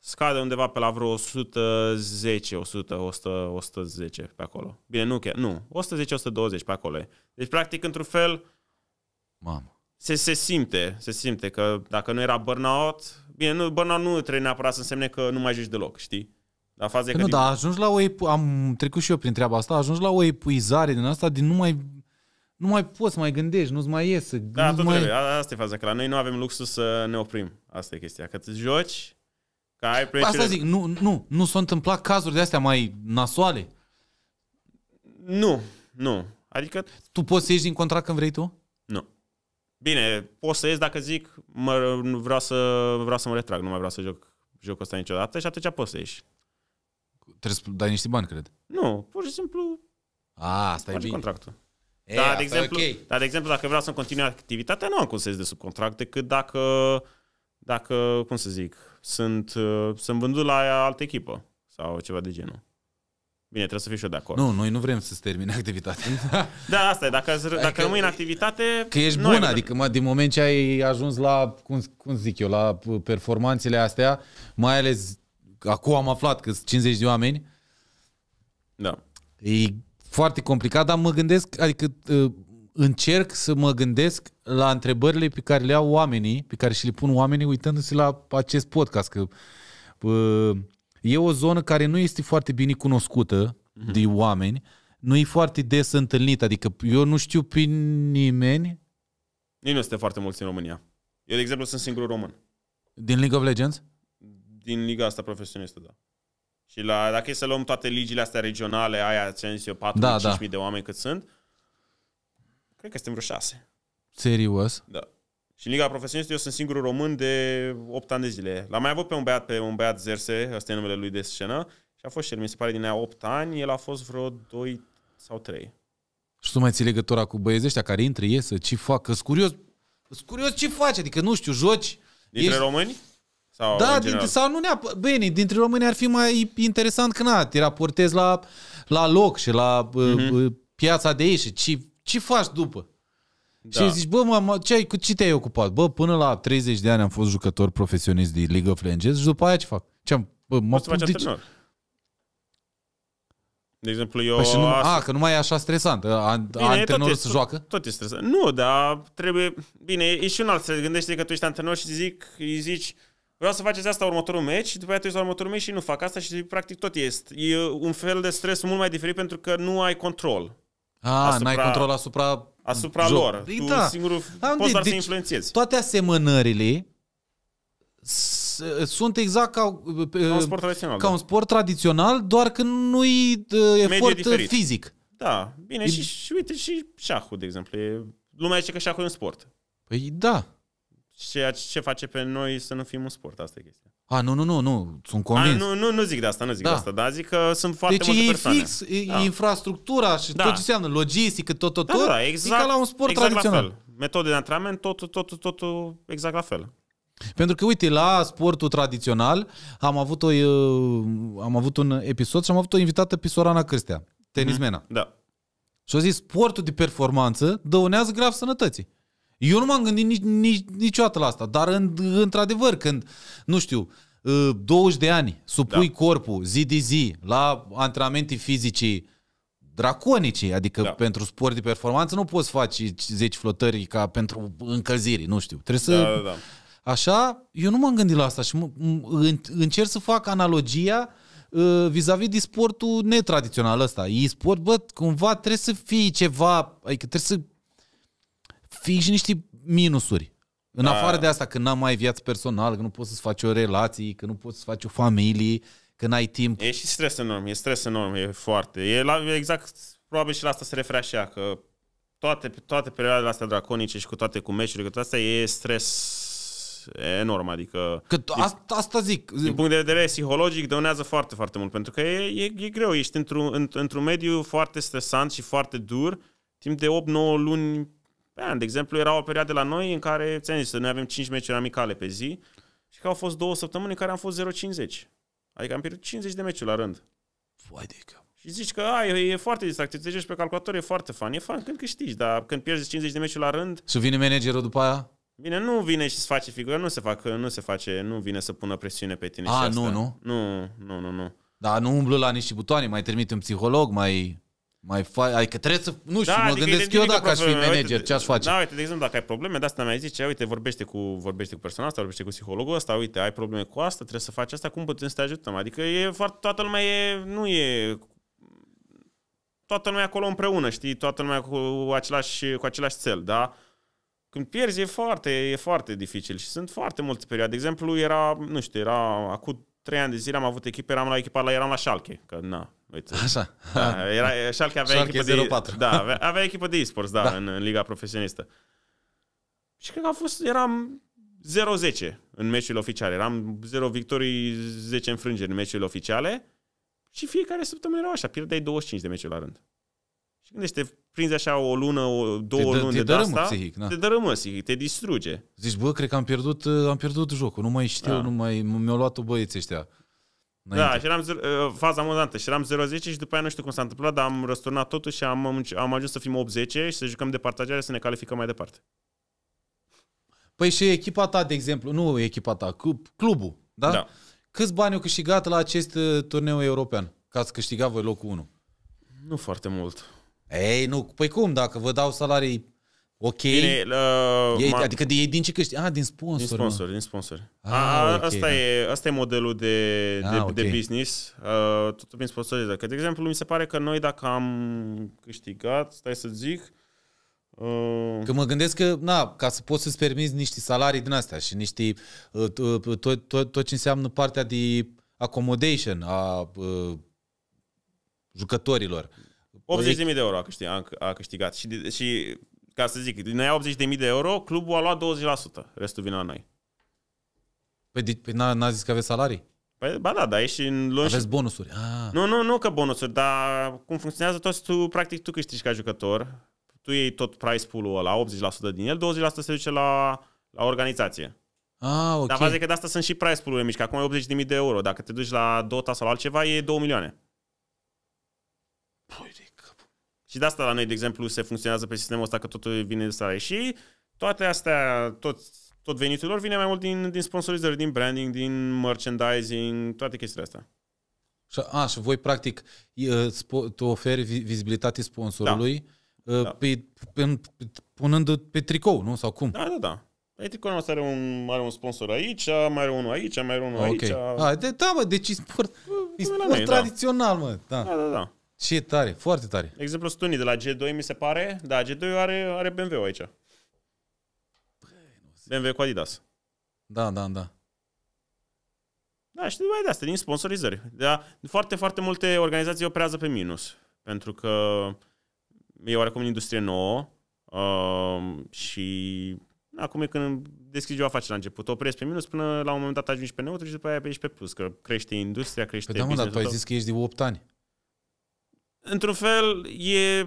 scade undeva pe la vreo 110, 100, 100 110 pe acolo. Bine, nu chiar, nu, 110-120 pe acolo. Deci, practic, într-un fel, Mamă. Se, se simte, se simte că dacă nu era burnout, bine, nu, burnout nu trebuie neapărat să însemne că nu mai joci deloc, știi? Dar faza păi că nu, dar ajungi la o epu... am trecut și eu prin treaba asta, ajungi la o epuizare din asta, din nu mai nu mai poți mai gândești, nu-ți mai iese. Da, tot mai... Asta e faza, că la noi nu avem luxul să ne oprim. Asta e chestia. Că te joci, Stai, ai păi Asta zic, nu, nu, nu s-au întâmplat cazuri de astea mai nasoale? Nu, nu. Adică... Tu poți să ieși din contract când vrei tu? Nu. Bine, pot să ieși dacă zic mă, vreau, să, vreau să mă retrag, nu mai vreau să joc jocul ăsta niciodată și atunci poți să ieși. Trebuie să dai niște bani, cred. Nu, pur și simplu A, asta e bine. contractul. Ei, dar, de exemplu, okay. dar, de exemplu, dacă vreau să-mi continui activitatea, nu am cum să ies de sub contract decât dacă dacă, cum să zic, sunt, uh, sunt vândut la altă echipă sau ceva de genul. Bine, trebuie să fii și eu de acord. Nu, noi nu vrem să-ți termine activitatea. *laughs* da, asta e. Dacă, dacă adică rămâi în activitate... Că ești bun, adică mă, din moment ce ai ajuns la, cum, cum zic eu, la performanțele astea, mai ales acum am aflat că sunt 50 de oameni. Da. E foarte complicat, dar mă gândesc, adică uh, încerc să mă gândesc la întrebările pe care le au oamenii, pe care și le pun oamenii uitându-se la acest podcast, că bă, e o zonă care nu este foarte bine cunoscută mm-hmm. de oameni, nu e foarte des întâlnită, adică eu nu știu pe nimeni. Nimeni nu este foarte mulți în România. Eu, de exemplu, sunt singurul român. Din League of Legends? Din liga asta profesionistă, da. Și la, dacă e să luăm toate ligile astea regionale, aia, ți eu, 4 da, da. de oameni cât sunt, Cred că suntem vreo șase. Serios? Da. Și în Liga Profesionistă eu sunt singurul român de 8 ani de zile. L-am mai avut pe un băiat, pe un băiat Zerse, ăsta e numele lui de scenă, și a fost și el, mi se pare, din aia 8 ani, el a fost vreo 2 sau 3. Și tu mai ții legătura cu băieții ăștia care intră, iese, ce fac? Că curios, curios ce faci, adică nu știu, joci... Dintre ești... români? Sau da, dintre, sau nu neapărat. Bine, dintre români ar fi mai interesant că na, te raportezi la, la loc și la mm-hmm. piața de aici și ce ce faci după? Da. Și zici, bă, mama, ce ai, cu ce te-ai ocupat? Bă, până la 30 de ani am fost jucător profesionist de League of Legends și după aia ce fac? Ce am, bă, mă faci de ce? De exemplu, eu... Păi nu, A, că nu mai e așa stresant. A, bine, antrenorul tot e, joacă? Tot e stresant. Nu, dar trebuie... Bine, e și un alt se gândește că tu ești antrenor și zic, îi zici vreau să faceți asta următorul meci și după aceea la următorul meci și nu fac asta și practic tot este. E un fel de stres mult mai diferit pentru că nu ai control. A, ah, asupra... n-ai control asupra asupra joc. lor. Păi tu da. singurul Am poți doar deci, să influențezi. Toate asemănările sunt exact ca, ca un uh, sport tradițional, ca da. un sport tradițional doar că nu-i uh, efort uh, diferit. fizic. Da, bine, e... și, și uite, și șahul, de exemplu. Lumea zice că șahul e un sport. Păi da. Ceea ce face pe noi să nu fim un sport, asta e chestia. A, nu, nu, nu, nu, sunt convins. A, nu, nu, nu zic de asta, nu zic da. de asta, dar zic că sunt foarte deci multe e persoane. fix, e da. infrastructura și da. tot ce înseamnă logistică, tot, tot, da, tot, da, da, exact, e ca exact, la un sport exact tradițional. La fel. Metode de antrenament, tot tot tot tot. exact la fel. Pentru că, uite, la sportul tradițional am avut, o, am avut un episod și am avut o invitată pe Sorana Cristea mhm. tenismena. Mm-hmm. Da. Și a zis, sportul de performanță dăunează grav sănătății. Eu nu m-am gândit nici, nici, niciodată la asta, dar în, într-adevăr când, nu știu, 20 ă, de ani, supui da. corpul zi de zi la antrenamente fizice draconice, adică da. pentru sport de performanță nu poți face 10 flotări ca pentru încălziri, nu știu. Trebuie să... Da, da, da. Așa, eu nu m-am gândit la asta și încerc să fac analogia ă, vis-a-vis de sportul netradițional ăsta. E sport, bă, cumva trebuie să fie ceva, adică trebuie să și niște minusuri. În da. afară de asta, că n-am mai viață personală, că nu poți să-ți faci o relație, că nu poți să faci o familie, că n-ai timp. E și stres enorm, e stres enorm, e foarte. E la, exact, probabil și la asta se referea și ea, că toate, toate perioadele astea draconice și cu toate cu meciurile, cu toate astea, e stres enorm, adică... Că asta, asta zic. Din punct de vedere psihologic, dăunează foarte, foarte mult, pentru că e, e, e greu, ești într-un, într-un mediu foarte stresant și foarte dur, timp de 8-9 luni pe an, de exemplu, era o perioadă la noi în care, ți-am zis, noi avem 5 meciuri amicale pe zi și că au fost două săptămâni în care am fost 0-50. Adică am pierdut 50 de meciuri la rând. Vai de cap. Și zici că ai, e, foarte distractiv, te pe calculator, e foarte fan, e fan când câștigi, dar când pierzi 50 de meciuri la rând... Să vine managerul după aia? Bine, nu vine și se face figură, nu se, fac, nu se face, nu vine să pună presiune pe tine A, și asta. nu, nu? Nu, nu, nu, nu. Dar nu umblu la niște butoane, mai trimite un psiholog, mai mai ai adică trebuie să, nu știu, da, mă adică gândesc eu dacă aș fi manager, ce aș da, face? Da, uite, de exemplu, dacă ai probleme, de asta mi-ai zis, uite, vorbește cu, vorbește cu persoana asta, vorbește cu psihologul ăsta, uite, ai probleme cu asta, trebuie să faci asta, cum putem să te ajutăm? Adică e foarte, toată lumea e, nu e toată lumea acolo împreună, știi, toată lumea cu același, cu același cel, da? Când pierzi e foarte, e foarte dificil și sunt foarte multe perioade. De exemplu, era, nu știu, era acut trei ani de zile am avut echipe, eram la echipa, la, eram la Schalke, că na, uite. Așa. Da, era, Schalke avea Schalke echipă 04. de... Da, avea, avea echipă de e-sports, da, da. În, în, liga profesionistă. Și cred că a fost, eram 0-10 în meciurile oficiale. Eram 0 victorii, 10 înfrângeri în meciurile oficiale. Și fiecare săptămână erau așa, pierdeai 25 de meciuri la rând. Și când te prinzi așa o lună, o, două te dă, luni te de asta, psihic, na. Da. te dărâmă psihic, te distruge. Zici, bă, cred că am pierdut, uh, am pierdut jocul, nu mai știu, da. nu mai, mi-au luat-o băieții ăștia. Da, înainte. Da, și eram uh, faza amuzantă. Și eram 0-10 și după aia nu știu cum s-a întâmplat, dar am răsturnat totul și am, am ajuns să fim 8-10 și să jucăm de partajare să ne calificăm mai departe. Păi și echipa ta, de exemplu, nu echipa ta, clubul, da? da. Câți bani au câștigat la acest uh, turneu european? Că ați câștigat voi locul 1? Nu foarte mult. Ei, nu, păi cum, dacă vă dau salarii ok, Bine, uh, ei, adică de, ei din ce câștigă? Ah, din sponsor. Din sponsor, mă. din sponsor. Ah, A, okay, asta, da. e, asta e modelul de, ah, de, okay. de business, uh, tot prin sponsorizare. Că, de exemplu, mi se pare că noi dacă am câștigat, stai să zic, uh, Că mă gândesc că, na, ca să poți să-ți permiți niște salarii din astea și niște, uh, uh, tot, tot, tot ce înseamnă partea de accommodation a jucătorilor. 80.000 de euro a câștigat, a câștigat. Și, și, ca să zic, din aia 80.000 de euro, clubul a luat 20%, restul vine la noi. Păi, păi n-a, n-a zis că aveți salarii? Păi, ba da, da, ești în luni Aveți și... bonusuri. Ah. Nu, nu, nu că bonusuri, dar cum funcționează tot, tu, practic, tu câștigi ca jucător, tu iei tot price pool-ul ăla, 80% din el, 20% se duce la, la organizație. Ah, ok. Dar zic că de asta sunt și price pool-urile mici, că acum e 80.000 de euro. Dacă te duci la Dota sau altceva, e 2 milioane. Păi, și de asta la noi, de exemplu, se funcționează pe sistemul ăsta că totul vine de salarii. Și toate astea, tot, tot venitul lor vine mai mult din, din sponsorizări, din branding, din merchandising, toate chestiile astea. Și, a, și voi, practic, uh, tu oferi vizibilitate sponsorului da. Uh, da. pe, pe, punând pe tricou, nu? Sau cum? Da, da, da. Păi tricou nostru are un, are un sponsor aici, mai are unul aici, mai are unul okay. aici. A, de, da, mă, deci e sport, e sport noi, da. tradițional, da. mă. Da, da, da. da. Și tare, foarte tare. exemplu, Stunii de la G2 mi se pare, da, G2 are, are BMW aici. BMW cu Adidas. Da, da, da. Da, și mai de asta, din sponsorizări. Da, foarte, foarte multe organizații operează pe minus. Pentru că e oarecum în industrie nouă uh, și acum e când deschizi o afacere la început, oprești pe minus până la un moment dat ajungi pe neutru și după aia ești pe plus, că crește industria, crește păi da, mă, dar tu ai zis că ești de 8 ani într-un fel, e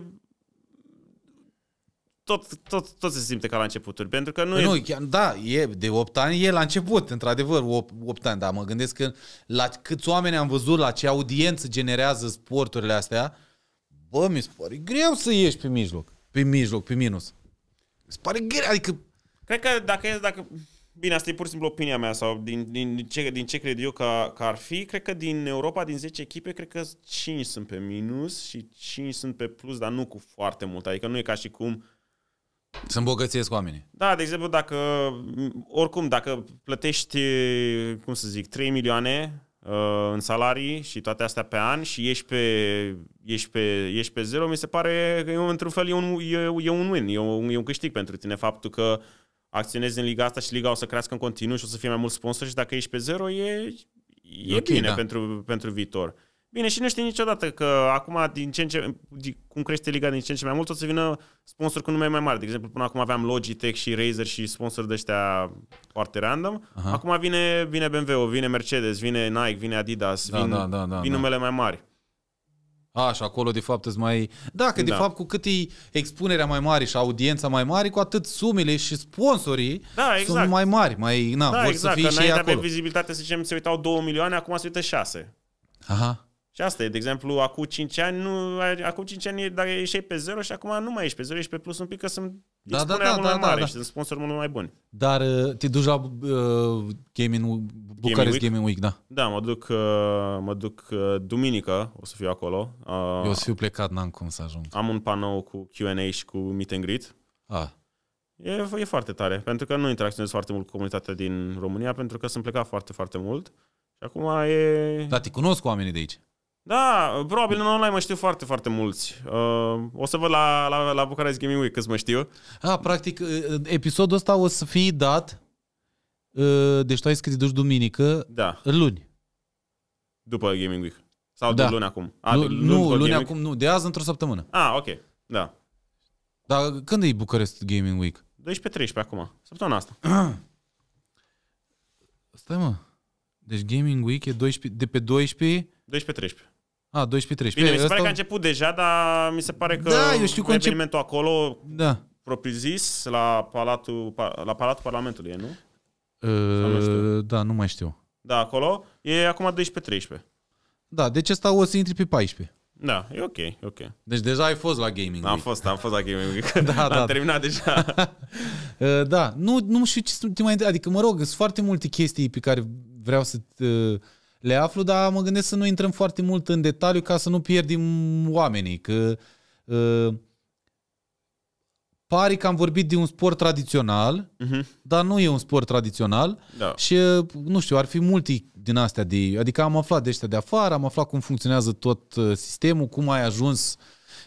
tot, tot, tot se simte ca la începuturi, pentru că nu, păi nu e... Chiar, da, e de 8 ani, e la început, într-adevăr, 8, 8 ani, dar mă gândesc că la câți oameni am văzut, la ce audiență generează sporturile astea, bă, mi se pare greu să ieși pe mijloc, pe mijloc, pe minus. Mi se pare greu, adică... Cred că dacă dacă... Bine, asta e pur și simplu opinia mea sau din, din, ce, din ce cred eu că, că ar fi. Cred că din Europa, din 10 echipe, cred că 5 sunt pe minus și 5 sunt pe plus, dar nu cu foarte mult. Adică nu e ca și cum... Să îmbogățiesc oamenii. Da, de exemplu, dacă, oricum, dacă plătești, cum să zic, 3 milioane uh, în salarii și toate astea pe an și ești pe, ești pe, ești pe zero, mi se pare că într-un fel e un, e, e un win, e un, e un câștig pentru tine faptul că acționezi în liga asta și liga o să crească în continuu și o să fie mai mulți sponsori și dacă ești pe zero e, e okay, bine da. pentru, pentru viitor. Bine, și nu știi niciodată că acum, din ce în ce, cum crește liga din ce în ce mai mult, o să vină sponsori cu nume mai mari. De exemplu, până acum aveam Logitech și Razer și sponsori de ăștia foarte random. Aha. Acum vine, vine BMW, vine Mercedes, vine Nike, vine Adidas, da, vin, da, da, da, vin da. numele mai mari. A, și acolo de fapt îți mai... Da, că de da. fapt cu cât e expunerea mai mare și audiența mai mare, cu atât sumele și sponsorii da, exact. sunt mai mari. Mai, na, da, vor exact, să fie că și ei acolo. pe vizibilitate, să zicem, se uitau 2 milioane, acum se uită 6. Aha. Și asta e, de exemplu, acum 5 ani, nu, acum 5 ani dacă ieșeai pe 0 și acum nu mai ești pe 0, ești pe plus un pic că sunt da, da, da, da, mare da, da. și sunt sponsor mult mai bun. Dar te duci la uh, Gaming, Bucharest Gaming, Gaming Week, da. Da, mă duc, uh, mă duc uh, duminică, o să fiu acolo. Uh, Eu o să fiu plecat, n-am cum să ajung. Am un panou cu Q&A și cu meet and greet. Ah. E, e foarte tare, pentru că nu interacționez foarte mult cu comunitatea din România, pentru că sunt plecat foarte, foarte mult. Și acum e... Dar te cunosc cu oamenii de aici. Da, probabil în online mă știu foarte, foarte mulți. Uh, o să văd la, la, la Bucarest Gaming Week câți mă știu. Ah, practic, uh, uh, episodul ăsta o să fie dat, uh, deci tu ai scris că te duci duminică, da. luni. După Gaming Week. Sau da. de luni acum. A, L- luni nu, luni acum nu, de azi într-o săptămână. Ah, ok, da. Dar când e Bucarest Gaming Week? 12-13 acum, săptămâna asta. Stai mă, deci Gaming Week e 12, de pe 12... 12-13. A, 12-13. Bine, mi se pare că a început deja, dar mi se pare că da, eu știu evenimentul încep... acolo, da. propriu-zis, la Palatul, la Palatul Parlamentului, nu? Uh, nu da, nu mai știu. Da, acolo. E acum 12-13. Da, deci asta o să intri pe 14. Da, e ok, e ok. Deci deja ai fost la gaming. Am fost, am fost la gaming. *laughs* Da, da, da. da, am da. terminat deja. uh, *laughs* da, nu, nu știu ce mai... Adică, mă rog, sunt foarte multe chestii pe care vreau să... Uh, le aflu, dar mă gândesc să nu intrăm foarte mult în detaliu ca să nu pierdem oamenii, că uh, pare că am vorbit de un sport tradițional, uh-huh. dar nu e un sport tradițional da. și, ă, nu știu, ar fi multi din astea de... Adică am aflat de ăștia de afară, am aflat cum funcționează tot ă, sistemul, cum ai ajuns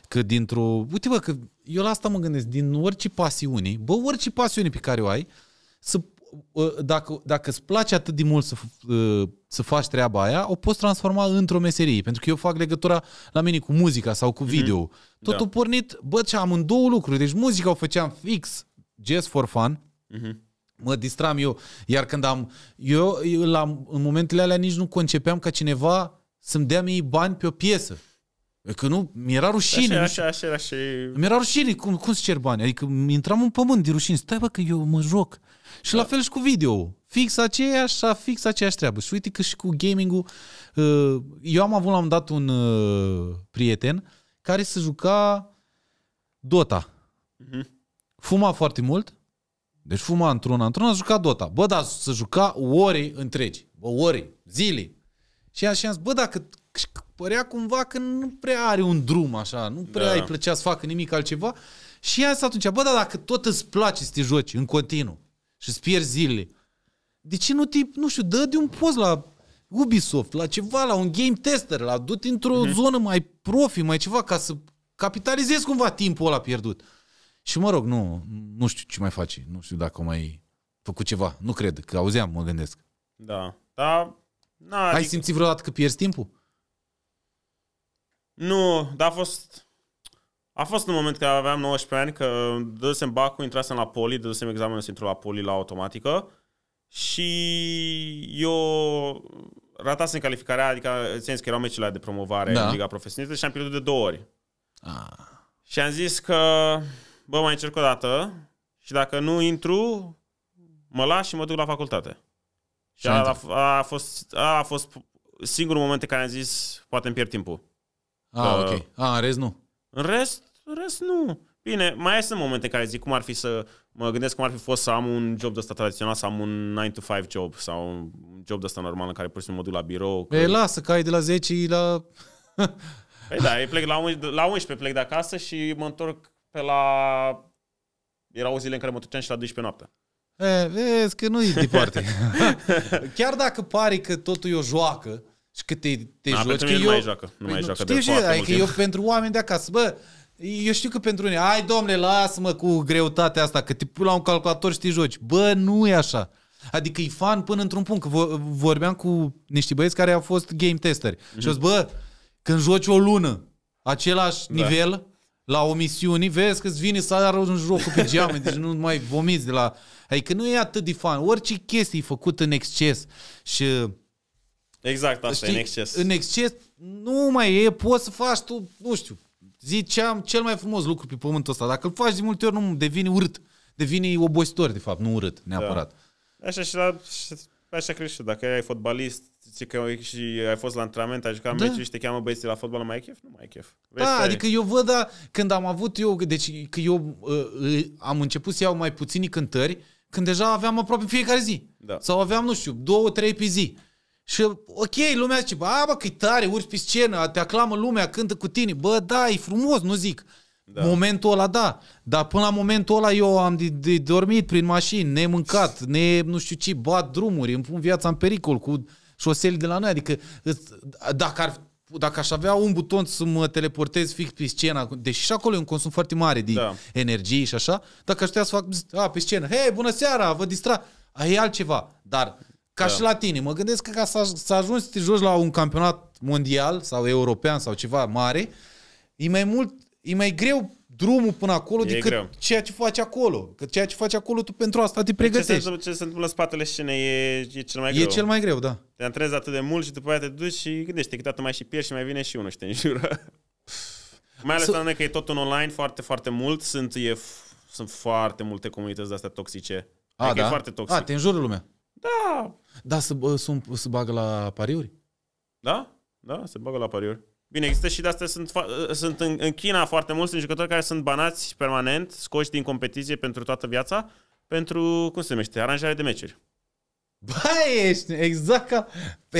că dintr-o... Uite, bă, că eu la asta mă gândesc, din orice pasiune, bă, orice pasiune pe care o ai, să Ă, dacă, dacă îți place atât de mult să, ă, să faci treaba aia, o poți transforma într-o meserie. Pentru că eu fac legătura la mine cu muzica sau cu mhm. video. Mm-hmm. Totul da. pornit, bă, ce am în două lucruri. Deci muzica o făceam fix just for fun. Mm-hmm. Mă distram eu. Iar când am... Eu, eu la, în momentele alea nici nu concepeam ca cineva să-mi dea mie bani pe o piesă. Că nu, mi-era rușine. Așa, așa, așa, așa. Mi-era rușine, cum, cum să cer bani? Adică intram în pământ de rușine. Stai, bă, că eu mă joc. Și da. la fel și cu video Fix aceeași, fix aceeași treabă. Și uite că și cu gaming-ul, uh, eu am avut la un dat un uh, prieten care se juca Dota. Uh-huh. Fuma foarte mult, deci fuma într-una, într-una juca Dota. Bă, dar să juca ore întregi, bă, ore, zile. Și așa am zis, bă, dacă părea cumva că nu prea are un drum așa, nu prea da. îi plăcea să facă nimic altceva. Și i-a zis atunci, bă, dar dacă tot îți place să te joci în continuu, și îți pierzi zilele. De ce nu te, nu știu, dă de un post la Ubisoft, la ceva, la un game tester, la du-te într-o mm-hmm. zonă mai profi, mai ceva, ca să capitalizezi cumva timpul ăla pierdut. Și mă rog, nu, nu știu ce mai faci, nu știu dacă mai făcut ceva, nu cred, că auzeam, mă gândesc. Da, da, na, Ai adică... simțit vreodată că pierzi timpul? Nu, dar a fost a fost un moment când aveam 19 ani, că dădusem bacul, intrasem la poli, dădusem examenul să intru la poli la automatică și eu ratasem calificarea, adică în sens că erau meciurile de promovare da. în Liga Profesionistă și am pierdut de două ori. Ah. Și am zis că, bă, mai încerc o dată și dacă nu intru, mă las și mă duc la facultate. Și a, a, a, fost, a, a fost singurul moment în care am zis, poate îmi pierd timpul. Ah, că, ok. Ah, în rest nu. În rest, în rest nu. Bine, mai sunt momente în care zic cum ar fi să... Mă gândesc cum ar fi fost să am un job de ăsta tradițional, să am un 9 to 5 job sau un job de ăsta normal în care pur și simplu mă duc la birou. Că... E, lasă, că ai de la 10 la... *laughs* păi da, eu plec la, 11, la 11 plec de acasă și mă întorc pe la... Erau zile în care mă duceam și la 12 noaptea. E, vezi că nu e departe. *laughs* Chiar dacă pare că totul e o joacă, și cât te, te Na, joci, Că eu, nu mai joacă. Nu păi mai joacă știi de foarte adică mult eu pentru oameni de acasă, bă, eu știu că pentru unii, ai domne, lasă-mă cu greutatea asta, că te pui la un calculator și te joci. Bă, nu e așa. Adică e fan până într-un punct. Vorbeam cu niște băieți care au fost game testeri. Mm-hmm. Și au zis, bă, când joci o lună, același da. nivel, la o misiune, vezi că îți vine să arăți un joc pe geame, deci nu mai vomiți de la... Adică nu e atât de fan. Orice chestie e făcută în exces și Exact, asta Știi? e în exces. În exces nu mai e, poți să faci tu, nu știu, ziceam, cel mai frumos lucru pe pământul ăsta. Dacă îl faci de multe ori, nu devine urât. Devine obositor, de fapt, nu urât, da. neapărat. Da. Așa și la... Așa crezi și dacă ai fotbalist, zice că și ai fost la antrenament, ai jucat da. meciul și te cheamă băieții la fotbal, mai e chef? Nu mai e chef. Vezi da, adică ai... eu văd, da, când am avut eu, deci că eu uh, am început să iau mai puțini cântări, când deja aveam aproape fiecare zi. Da. Sau aveam, nu știu, două, trei pe zi. Și ok, lumea zice, bă, bă, că tare, urci pe scenă, te aclamă lumea, cântă cu tine. Bă, da, e frumos, nu zic. Da. Momentul ăla, da. Dar până la momentul ăla eu am de, de dormit prin mașini, ne mâncat, ne, nu știu ce, bat drumuri, îmi pun viața în pericol cu șoseli de la noi. Adică dacă, ar, dacă aș avea un buton să mă teleportez fix pe scenă, deși și acolo e un consum foarte mare de da. energie și așa, dacă aș putea să fac, a, pe scenă, hei, bună seara, vă distra, a, e altceva. Dar ca da. și la tine. Mă gândesc că ca să, să ajungi să te joci la un campionat mondial sau european sau ceva mare, e mai mult, e mai greu drumul până acolo e decât greu. ceea ce faci acolo. Că ceea ce faci acolo, tu pentru asta te pregătești. Ce se, ce se întâmplă în spatele scenei e, e cel mai greu. E cel mai greu, da. Te antrezi atât de mult și după aia te duci și gândește câteodată mai și pierzi și mai vine și unul și te înjură. *laughs* mai ales so... că e tot un online foarte, foarte mult. Sunt, e, sunt foarte multe comunități de astea toxice. A, adică da? e foarte toxic. A, te înjură lumea. Da. Da, să, să, să bagă la pariuri? Da, da, se bagă la pariuri. Bine, există și de astea, sunt, ă, sunt în, în China foarte mulți sunt jucători care sunt banați permanent, scoși din competiție pentru toată viața, pentru, cum se numește, aranjare de meciuri. Bă, ești exact ca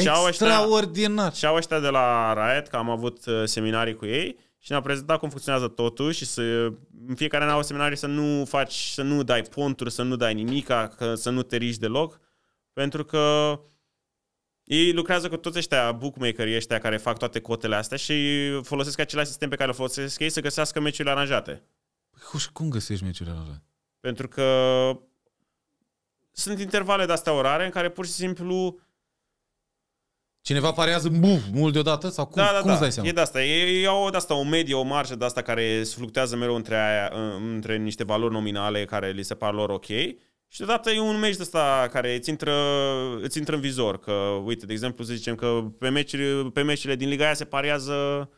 și-au extraordinar. Ăștia, și au ăștia de la Riot, că am avut ă, seminarii cu ei și ne-au prezentat cum funcționează totul și să, în fiecare an au seminarii să nu faci, să nu dai ponturi, să nu dai nimica, că, să nu te de deloc. Pentru că ei lucrează cu toți ăștia bookmakerii ăștia care fac toate cotele astea și folosesc același sistem pe care îl folosesc ei să găsească meciurile aranjate. Păi, cum găsești meciurile aranjate? Pentru că sunt intervale de astea orare în care pur și simplu Cineva parează buf, mult deodată? Sau cum, da, da, cum da. dai seama? E de asta. E, e o, de asta, o medie, o marjă de asta care fluctuează mereu între, aia, între niște valori nominale care li se par lor ok și deodată e un meci de ăsta care îți intră, îți intră în vizor. Că, uite, de exemplu, să zicem că pe, meciurile, pe meciurile din Liga aia se pariază,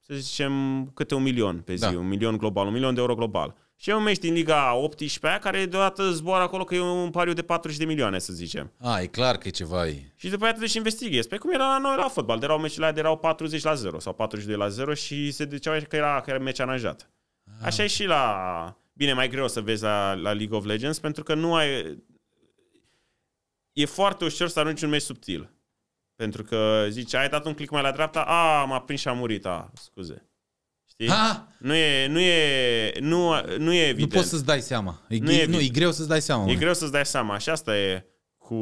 să zicem, câte un milion pe zi, da. un milion global, un milion de euro global. Și e un meci din Liga 18 care deodată zboară acolo că e un pariu de 40 de milioane, să zicem. A, e clar că e ceva. E. Și după aia te deci investighezi. Pe cum era la noi la fotbal, de erau meciurile de erau 40 la 0 sau 42 la 0 și se duceau că era, că era meci aranjat. Ah. Așa e și la, Bine, mai greu să vezi la, la League of Legends pentru că nu ai... E foarte ușor să arunci un meci subtil. Pentru că zici, ai dat un click mai la dreapta, a, m-a prins și a murit, a, scuze. Știi? Ha! Nu e, nu e, nu, nu e evident. Nu poți să-ți dai seama. E, nu, e, nu, e greu să-ți dai seama. E mă. greu să-ți dai seama și asta e cu,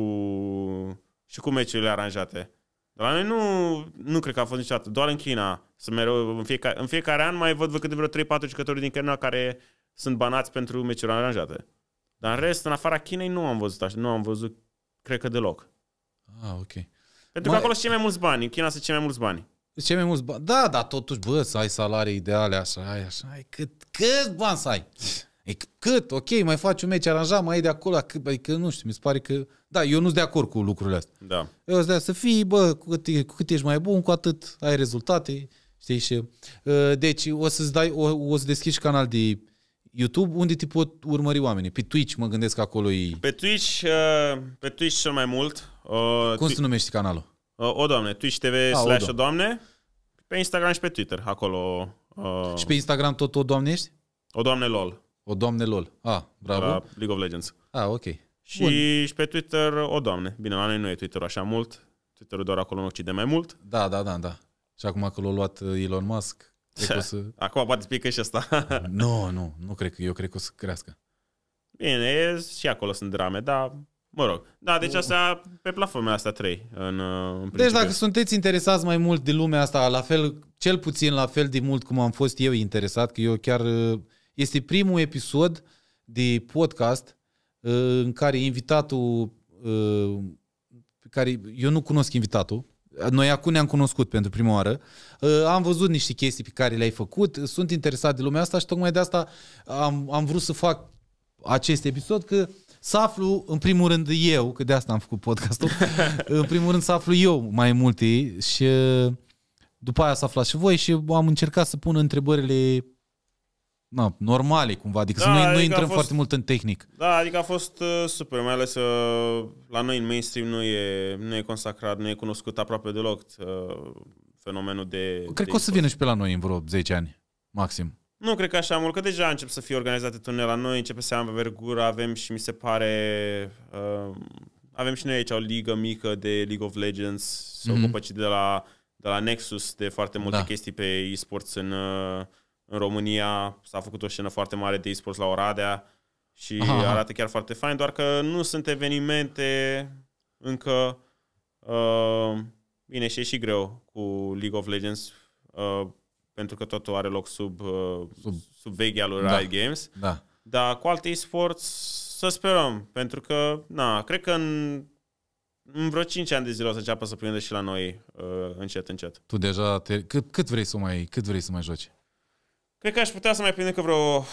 și cu meciurile aranjate. La noi nu, nu cred că a fost niciodată. Doar în China. Să mereu, în, fiecare, în fiecare an mai văd câte vreo 3-4 jucători din China care sunt banați pentru meciuri aranjate. Dar în rest, în afara Chinei, nu am văzut așa, nu am văzut, cred că deloc. Ah, ok. Pentru Mai... că acolo sunt cei mai mulți bani, în China sunt cei mai mulți bani. Cei mai mulți bani. Da, dar totuși, bă, să ai salarii ideale, așa, ai, așa, ai, cât, cât bani să ai? E cât, ok, mai faci un meci aranjat, mai e de acolo, că, adică nu știu, mi se pare că... Da, eu nu sunt de acord cu lucrurile astea. Da. Eu zic, să fii, bă, cu cât, cu cât ești mai bun, cu atât ai rezultate, știi, și... Uh, deci o să-ți dai, o, o să deschizi canal de YouTube, unde te pot urmări oamenii? Pe Twitch mă gândesc că acolo e... Pe Twitch, uh, pe Twitch cel mai mult. Uh, Cum se numește canalul? Uh, o Doamne, Twitch TV A, ah, slash O Doamne. Pe Instagram și pe Twitter, acolo. Și pe Instagram tot O Doamne ești? O Doamne LOL. O Doamne LOL. A, ah, bravo. La League of Legends. A, ah, ok. Și, și pe Twitter, o doamne. Bine, la noi nu e Twitter așa mult. Twitter-ul doar acolo în Occident mai mult. Da, da, da, da. Și acum că l-a luat Elon Musk. Cred o să... Acum poate pică și asta. *laughs* nu, nu, nu cred că eu cred că o să crească. Bine, e, și acolo sunt drame, dar mă rog. Da, deci asta pe platforma asta trei. În, în deci dacă sunteți interesați mai mult de lumea asta, la fel, cel puțin la fel de mult cum am fost eu interesat, că eu chiar uh, este primul episod de podcast uh, în care invitatul uh, care eu nu cunosc invitatul, noi acum ne-am cunoscut pentru prima oară. Uh, am văzut niște chestii pe care le-ai făcut. Sunt interesat de lumea asta și tocmai de asta am, am vrut să fac acest episod că să aflu, în primul rând, eu, că de asta am făcut podcastul, *laughs* în primul rând să aflu eu mai multe și uh, după aia să aflați și voi și am încercat să pun întrebările na, normale, cumva, adică da, să nu, adică nu intrăm fost, foarte mult în tehnic. Da, adică a fost uh, super, mai ales uh, la noi în mainstream nu e, nu e consacrat, nu e cunoscut aproape deloc uh, fenomenul de... Cred de că o să vină și pe la noi în vreo 10 ani, maxim. Nu cred că așa mult, că deja încep să fie organizate turnee la noi, începe să am vergură, avem și mi se pare... Uh, avem și noi aici o ligă mică de League of Legends, mm-hmm. ocupă și de la, de la Nexus de foarte multe da. chestii pe e-sports în... Uh, în România s-a făcut o scenă foarte mare de e-sports la Oradea și Aha. arată chiar foarte fain, doar că nu sunt evenimente încă... Uh, bine, și e și greu cu League of Legends, uh, pentru că totul are loc sub, uh, sub... sub veghea lui da. Riot Games. Da. Dar cu alte e-sports să sperăm, pentru că, na, cred că în în vreo 5 ani de zile o să înceapă să prindă și la noi uh, încet, încet. Tu deja, te, cât, cât, vrei să mai, cât vrei să mai joci? Cred că aș putea să mai prind că vreo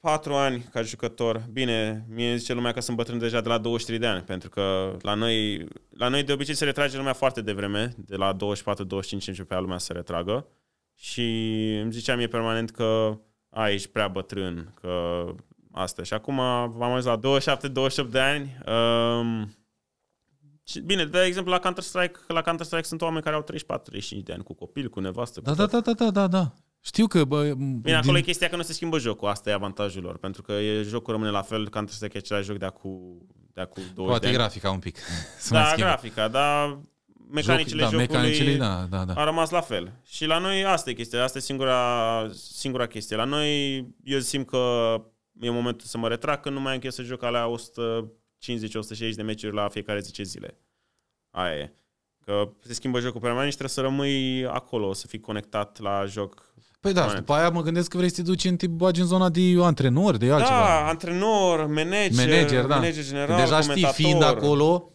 4 ani ca jucător. Bine, mie zice lumea că sunt bătrân deja de la 23 de ani, pentru că la noi, la noi de obicei se retrage lumea foarte devreme, de la 24-25 începea lumea să se retragă. Și îmi ziceam mie permanent că aici prea bătrân, că asta. Și acum am ajuns la 27-28 de ani. Um, și, bine, de exemplu, la Counter-Strike, la Counter-Strike sunt oameni care au 34-35 de ani cu copil, cu nevastă. Da, Cu da, da, da, da, da, da, da. Știu că... Bă, Bine, din... e chestia că nu se schimbă jocul, asta e avantajul lor, pentru că jocul rămâne la fel, Counter Strike e același joc de acum de acu 20 Poate de ani. grafica un pic. *laughs* da, grafica, dar mecanicile Joc, da, jocului mecanicile, da, da, da. a rămas la fel. Și la noi asta e chestia, asta e singura, singura chestie. La noi eu simt că e momentul să mă retrag, că nu mai am să joc alea 150-160 de meciuri la fiecare 10 zile. Aia e. Că se schimbă jocul permanent și trebuie să rămâi acolo, să fii conectat la joc. Păi da, permanent. și după aia mă gândesc că vrei să te duci în, tip, bagi în zona de antrenor, de altceva. Da, antrenor, manager, manager, da. manager general, Deja știi, fiind acolo,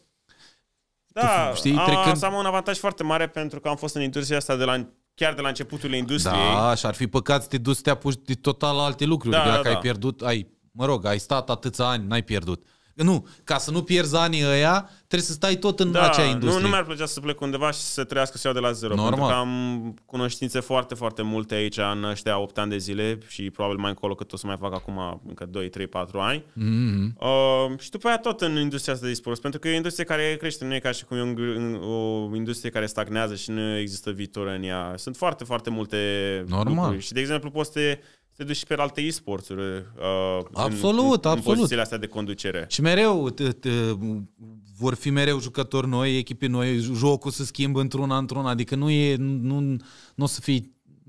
da, tu, știi, a, trecând... asta am un avantaj foarte mare pentru că am fost în industria asta de la, chiar de la începutul industriei. Da, și ar fi păcat să te duci să te apuci de total alte lucruri. Da, dacă da, ai da. pierdut, ai, mă rog, ai stat atâția ani, n-ai pierdut. Nu, ca să nu pierzi anii ăia, trebuie să stai tot în da, acea industrie. Nu, nu mi-ar plăcea să plec undeva și să trăiască să iau de la zero. Normal. Pentru că am cunoștințe foarte, foarte multe aici în ăștia 8 ani de zile și probabil mai încolo cât o să mai fac acum încă 2, 3, 4 ani. Mm-hmm. Uh, și după aia tot în industria asta de dispors, pentru că e o industrie care crește, nu e ca și cum e o industrie care stagnează și nu există viitor în ea. Sunt foarte, foarte multe Normal. lucruri. Și de exemplu poți să te se te duci și pe alte e-sporturi uh, absolut, în, în, absolut. pozițiile astea de conducere. Și mereu t- t- vor fi mereu jucători noi, echipe noi, jocul se schimbă într-una într-una, adică nu e, nu, nu o să fie...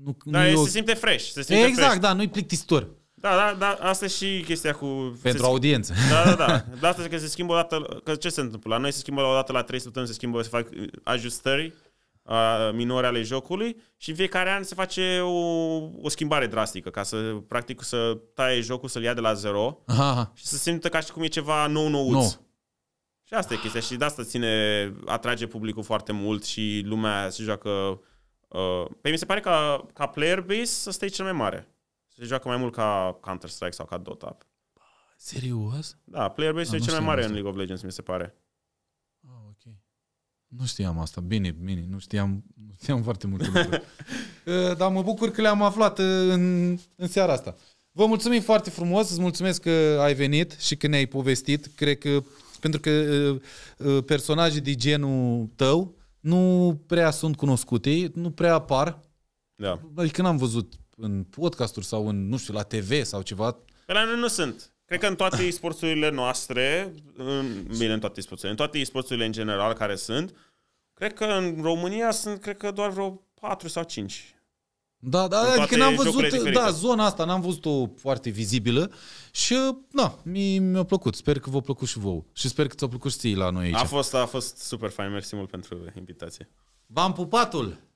Nu, da, nu e, o... se simte fresh. Se simte exact, fresh. da, nu-i plictisitor. Da, da, da, asta e și chestia cu... Pentru schimb... audiență. Da, da, da. *laughs* De asta că se schimbă o dată, că ce se întâmplă? La noi se schimbă o dată la 3 săptămâni, se schimbă, se fac uh, ajustări minore ale jocului și în fiecare an se face o, o schimbare drastică ca să, practic, să taie jocul, să-l ia de la zero aha, și să se simtă ca și cum e ceva nou-nouț. Nou. Și asta e chestia și de asta ține, atrage publicul foarte mult și lumea se joacă... Uh, pe mi se pare că ca player base ăsta e cel mai mare. Se joacă mai mult ca Counter-Strike sau ca Dota. Serios? Da, player base da, e cel mai mare în League of Legends, mi se pare. Nu știam asta. Bine, bine. Nu știam, nu știam foarte multe lucruri. *laughs* Uh, dar mă bucur că le-am aflat uh, în, în seara asta. Vă mulțumim foarte frumos, îți mulțumesc că ai venit și că ne-ai povestit. Cred că, pentru că uh, personaje de genul tău nu prea sunt cunoscute, nu prea apar. Da. Adică n-am văzut în podcasturi sau în, nu știu, la TV sau ceva. Pe la noi nu sunt. Cred că în toate sporturile noastre, în, bine, în toate sporturile în toate sporturile în general care sunt, cred că în România sunt, cred că doar vreo 4 sau 5. Da, da, adică n-am văzut, da, zona asta n-am văzut-o foarte vizibilă și, na, mi, a plăcut. Sper că v-a plăcut și vouă și sper că ți-a plăcut și la noi aici. A fost, a fost super fain, mersi mult pentru invitație. V-am pupatul!